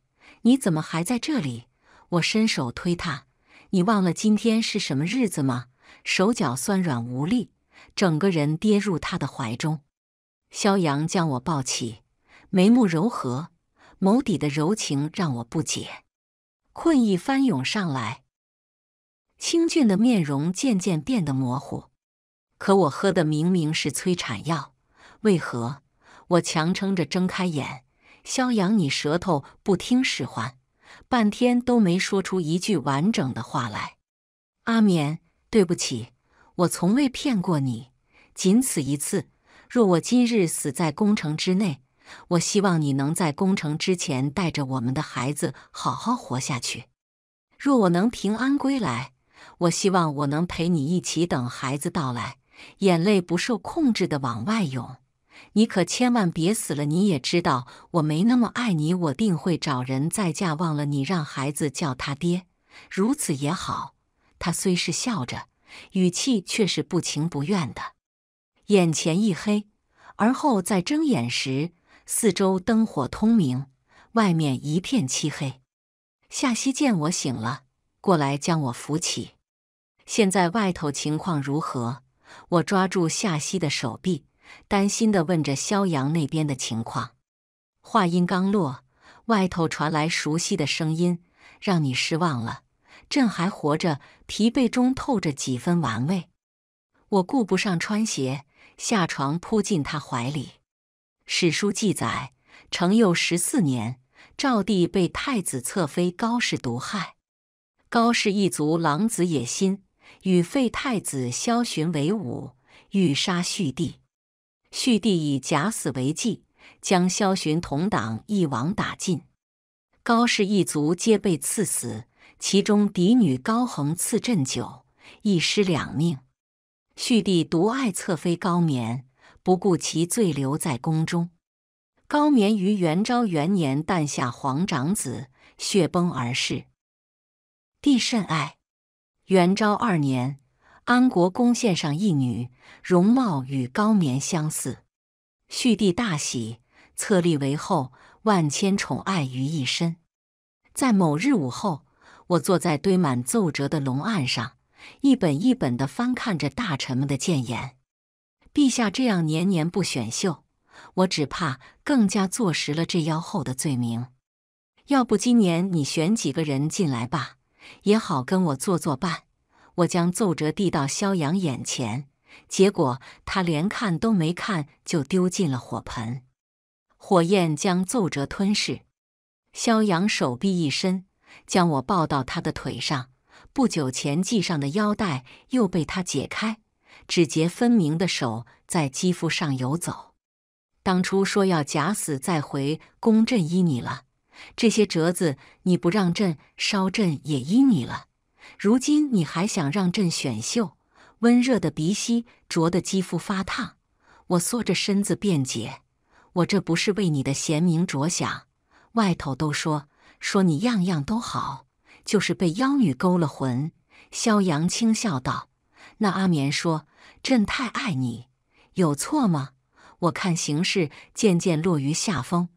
你怎么还在这里？我伸手推他，你忘了今天是什么日子吗？手脚酸软无力，整个人跌入他的怀中。萧阳将我抱起，眉目柔和，眸底的柔情让我不解。困意翻涌上来，清俊的面容渐渐变得模糊。可我喝的明明是催产药，为何？我强撑着睁开眼，萧阳，你舌头不听使唤，半天都没说出一句完整的话来。阿眠。对不起，我从未骗过你，仅此一次。若我今日死在宫城之内，我希望你能在宫城之前带着我们的孩子好好活下去。若我能平安归来，我希望我能陪你一起等孩子到来。眼泪不受控制的往外涌，你可千万别死了。你也知道我没那么爱你，我定会找人再嫁。忘了你，让孩子叫他爹，如此也好。他虽是笑着，语气却是不情不愿的。眼前一黑，而后再睁眼时，四周灯火通明，外面一片漆黑。夏曦见我醒了，过来将我扶起。现在外头情况如何？我抓住夏曦的手臂，担心的问着萧阳那边的情况。话音刚落，外头传来熟悉的声音：“让你失望了。”朕还活着，疲惫中透着几分玩味。我顾不上穿鞋，下床扑进他怀里。史书记载，成幼十四年，赵帝被太子侧妃高氏毒害。高氏一族狼子野心，与废太子萧洵为伍，欲杀旭帝。旭帝以假死为计，将萧洵同党一网打尽，高氏一族皆被赐死。其中嫡女高恒赐鸩酒，一失两命。旭帝独爱侧妃高棉，不顾其罪，留在宫中。高棉于元昭元年诞下皇长子，血崩而逝，帝甚爱。元昭二年，安国公献上一女，容貌与高棉相似，旭帝大喜，册立为后，万千宠爱于一身。在某日午后。我坐在堆满奏折的龙案上，一本一本的翻看着大臣们的谏言。陛下这样年年不选秀，我只怕更加坐实了这妖后的罪名。要不今年你选几个人进来吧，也好跟我做做伴。我将奏折递到萧阳眼前，结果他连看都没看，就丢进了火盆。火焰将奏折吞噬。萧阳手臂一伸。将我抱到他的腿上，不久前系上的腰带又被他解开，指节分明的手在肌肤上游走。当初说要假死再回宫，朕依你了；这些折子你不让朕烧，朕也依你了。如今你还想让朕选秀？温热的鼻息灼得肌肤发烫，我缩着身子辩解：“我这不是为你的贤明着想，外头都说。”说你样样都好，就是被妖女勾了魂。萧阳轻笑道：“那阿绵说朕太爱你，有错吗？”我看形势渐渐落于下风，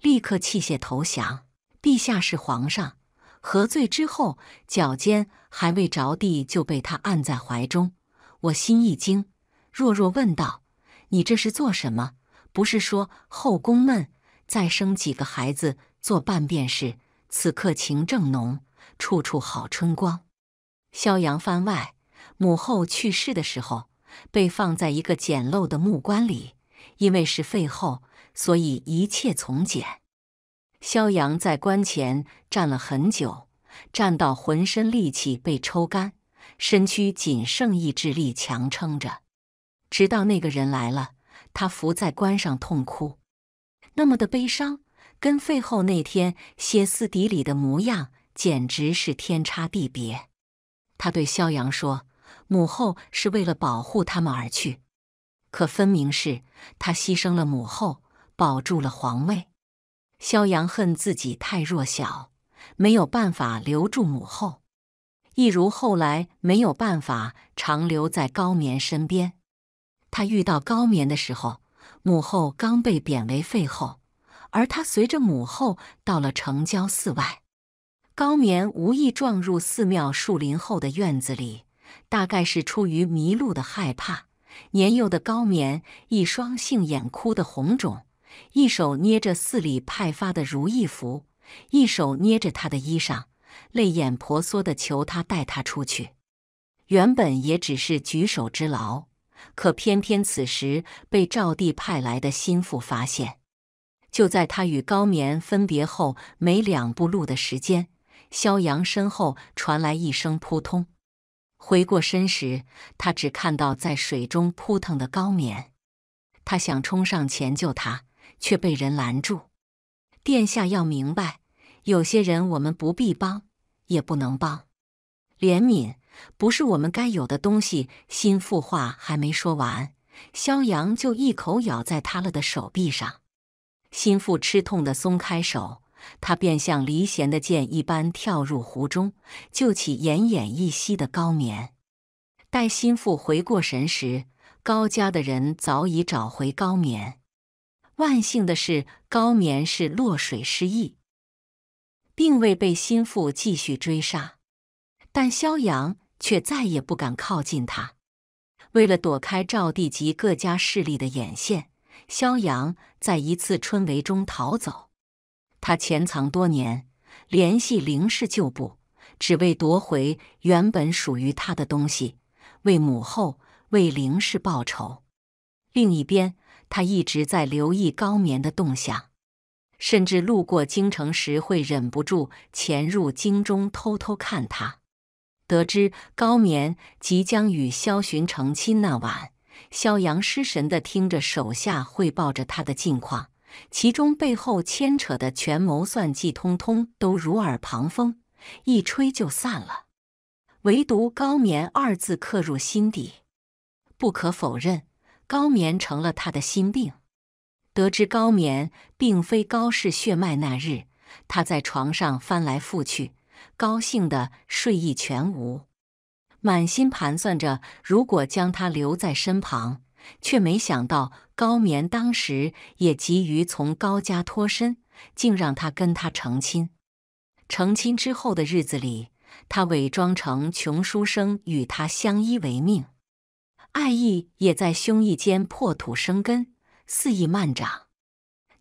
立刻弃械投降。陛下是皇上，何罪？之后脚尖还未着地，就被他按在怀中，我心一惊，弱弱问道：“你这是做什么？不是说后宫闷，再生几个孩子做半便事？”此刻情正浓，处处好春光。萧阳番外，母后去世的时候，被放在一个简陋的木棺里。因为是废后，所以一切从简。萧阳在棺前站了很久，站到浑身力气被抽干，身躯仅剩意志力强撑着，直到那个人来了，他伏在棺上痛哭，那么的悲伤。跟废后那天歇斯底里的模样简直是天差地别。他对萧阳说：“母后是为了保护他们而去，可分明是他牺牲了母后，保住了皇位。”萧阳恨自己太弱小，没有办法留住母后，一如后来没有办法长留在高眠身边。他遇到高眠的时候，母后刚被贬为废后。而他随着母后到了城郊寺外，高棉无意撞入寺庙树林后的院子里，大概是出于迷路的害怕。年幼的高棉一双杏眼哭得红肿，一手捏着寺里派发的如意符，一手捏着他的衣裳，泪眼婆娑的求他带他出去。原本也只是举手之劳，可偏偏此时被赵帝派来的心腹发现。就在他与高眠分别后没两步路的时间，萧阳身后传来一声扑通。回过身时，他只看到在水中扑腾的高眠。他想冲上前救他，却被人拦住。殿下要明白，有些人我们不必帮，也不能帮。怜悯不是我们该有的东西。心腹话还没说完，萧阳就一口咬在他了的手臂上。心腹吃痛的松开手，他便像离弦的箭一般跳入湖中，救起奄奄一息的高眠。待心腹回过神时，高家的人早已找回高眠。万幸的是，高眠是落水失忆，并未被心腹继续追杀。但萧阳却再也不敢靠近他，为了躲开赵地及各家势力的眼线。萧阳在一次春闱中逃走，他潜藏多年，联系凌氏旧部，只为夺回原本属于他的东西，为母后，为灵氏报仇。另一边，他一直在留意高眠的动向，甚至路过京城时，会忍不住潜入京中偷偷看他。得知高眠即将与萧洵成亲那晚。萧阳失神地听着手下汇报着他的近况，其中背后牵扯的权谋算计，通通都如耳旁风，一吹就散了。唯独“高眠”二字刻入心底。不可否认，高眠成了他的心病。得知高眠并非高氏血脉那日，他在床上翻来覆去，高兴得睡意全无。满心盘算着，如果将他留在身旁，却没想到高棉当时也急于从高家脱身，竟让他跟他成亲。成亲之后的日子里，他伪装成穷书生，与他相依为命，爱意也在胸臆间破土生根，肆意漫长。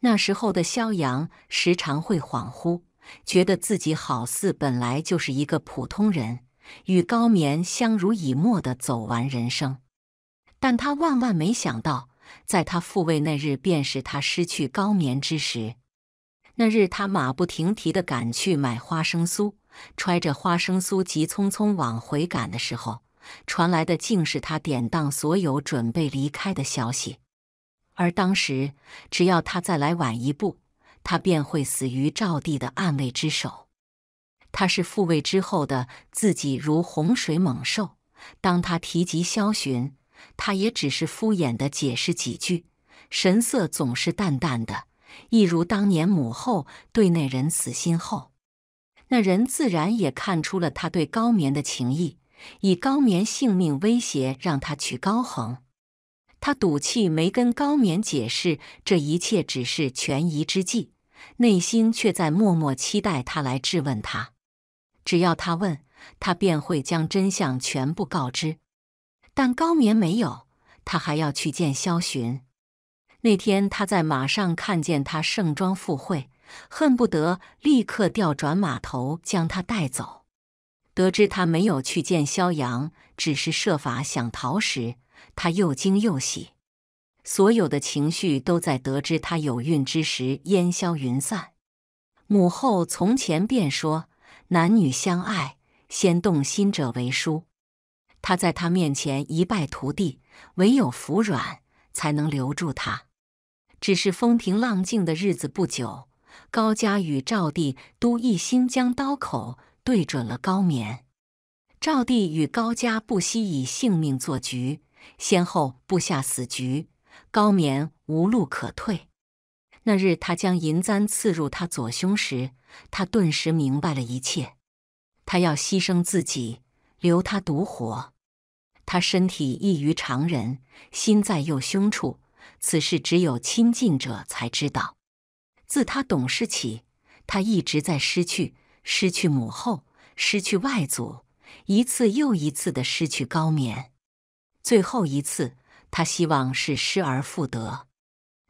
那时候的萧阳时常会恍惚，觉得自己好似本来就是一个普通人。与高眠相濡以沫的走完人生，但他万万没想到，在他复位那日，便是他失去高眠之时。那日他马不停蹄的赶去买花生酥，揣着花生酥急匆匆往回赶的时候，传来的竟是他典当所有准备离开的消息。而当时，只要他再来晚一步，他便会死于赵地的暗卫之手。他是复位之后的自己，如洪水猛兽。当他提及萧洵，他也只是敷衍的解释几句，神色总是淡淡的，一如当年母后对那人死心后。那人自然也看出了他对高眠的情谊，以高眠性命威胁，让他娶高恒。他赌气没跟高眠解释这一切只是权宜之计，内心却在默默期待他来质问他。只要他问，他便会将真相全部告知。但高眠没有，他还要去见萧洵。那天他在马上看见他盛装赴会，恨不得立刻调转马头将他带走。得知他没有去见萧阳，只是设法想逃时，他又惊又喜，所有的情绪都在得知他有孕之时烟消云散。母后从前便说。男女相爱，先动心者为输。他在他面前一败涂地，唯有服软才能留住他。只是风平浪静的日子不久，高家与赵地都一心将刀口对准了高眠。赵帝与高家不惜以性命做局，先后布下死局，高眠无路可退。那日，他将银簪刺入他左胸时，他顿时明白了一切。他要牺牲自己，留他独活。他身体异于常人，心在右胸处，此事只有亲近者才知道。自他懂事起，他一直在失去：失去母后，失去外祖，一次又一次的失去高眠。最后一次，他希望是失而复得。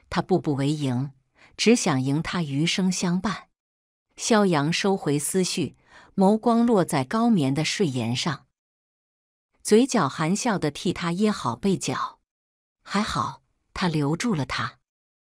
他步步为营。只想赢他余生相伴。萧阳收回思绪，眸光落在高眠的睡颜上，嘴角含笑的替他掖好被角。还好，他留住了他。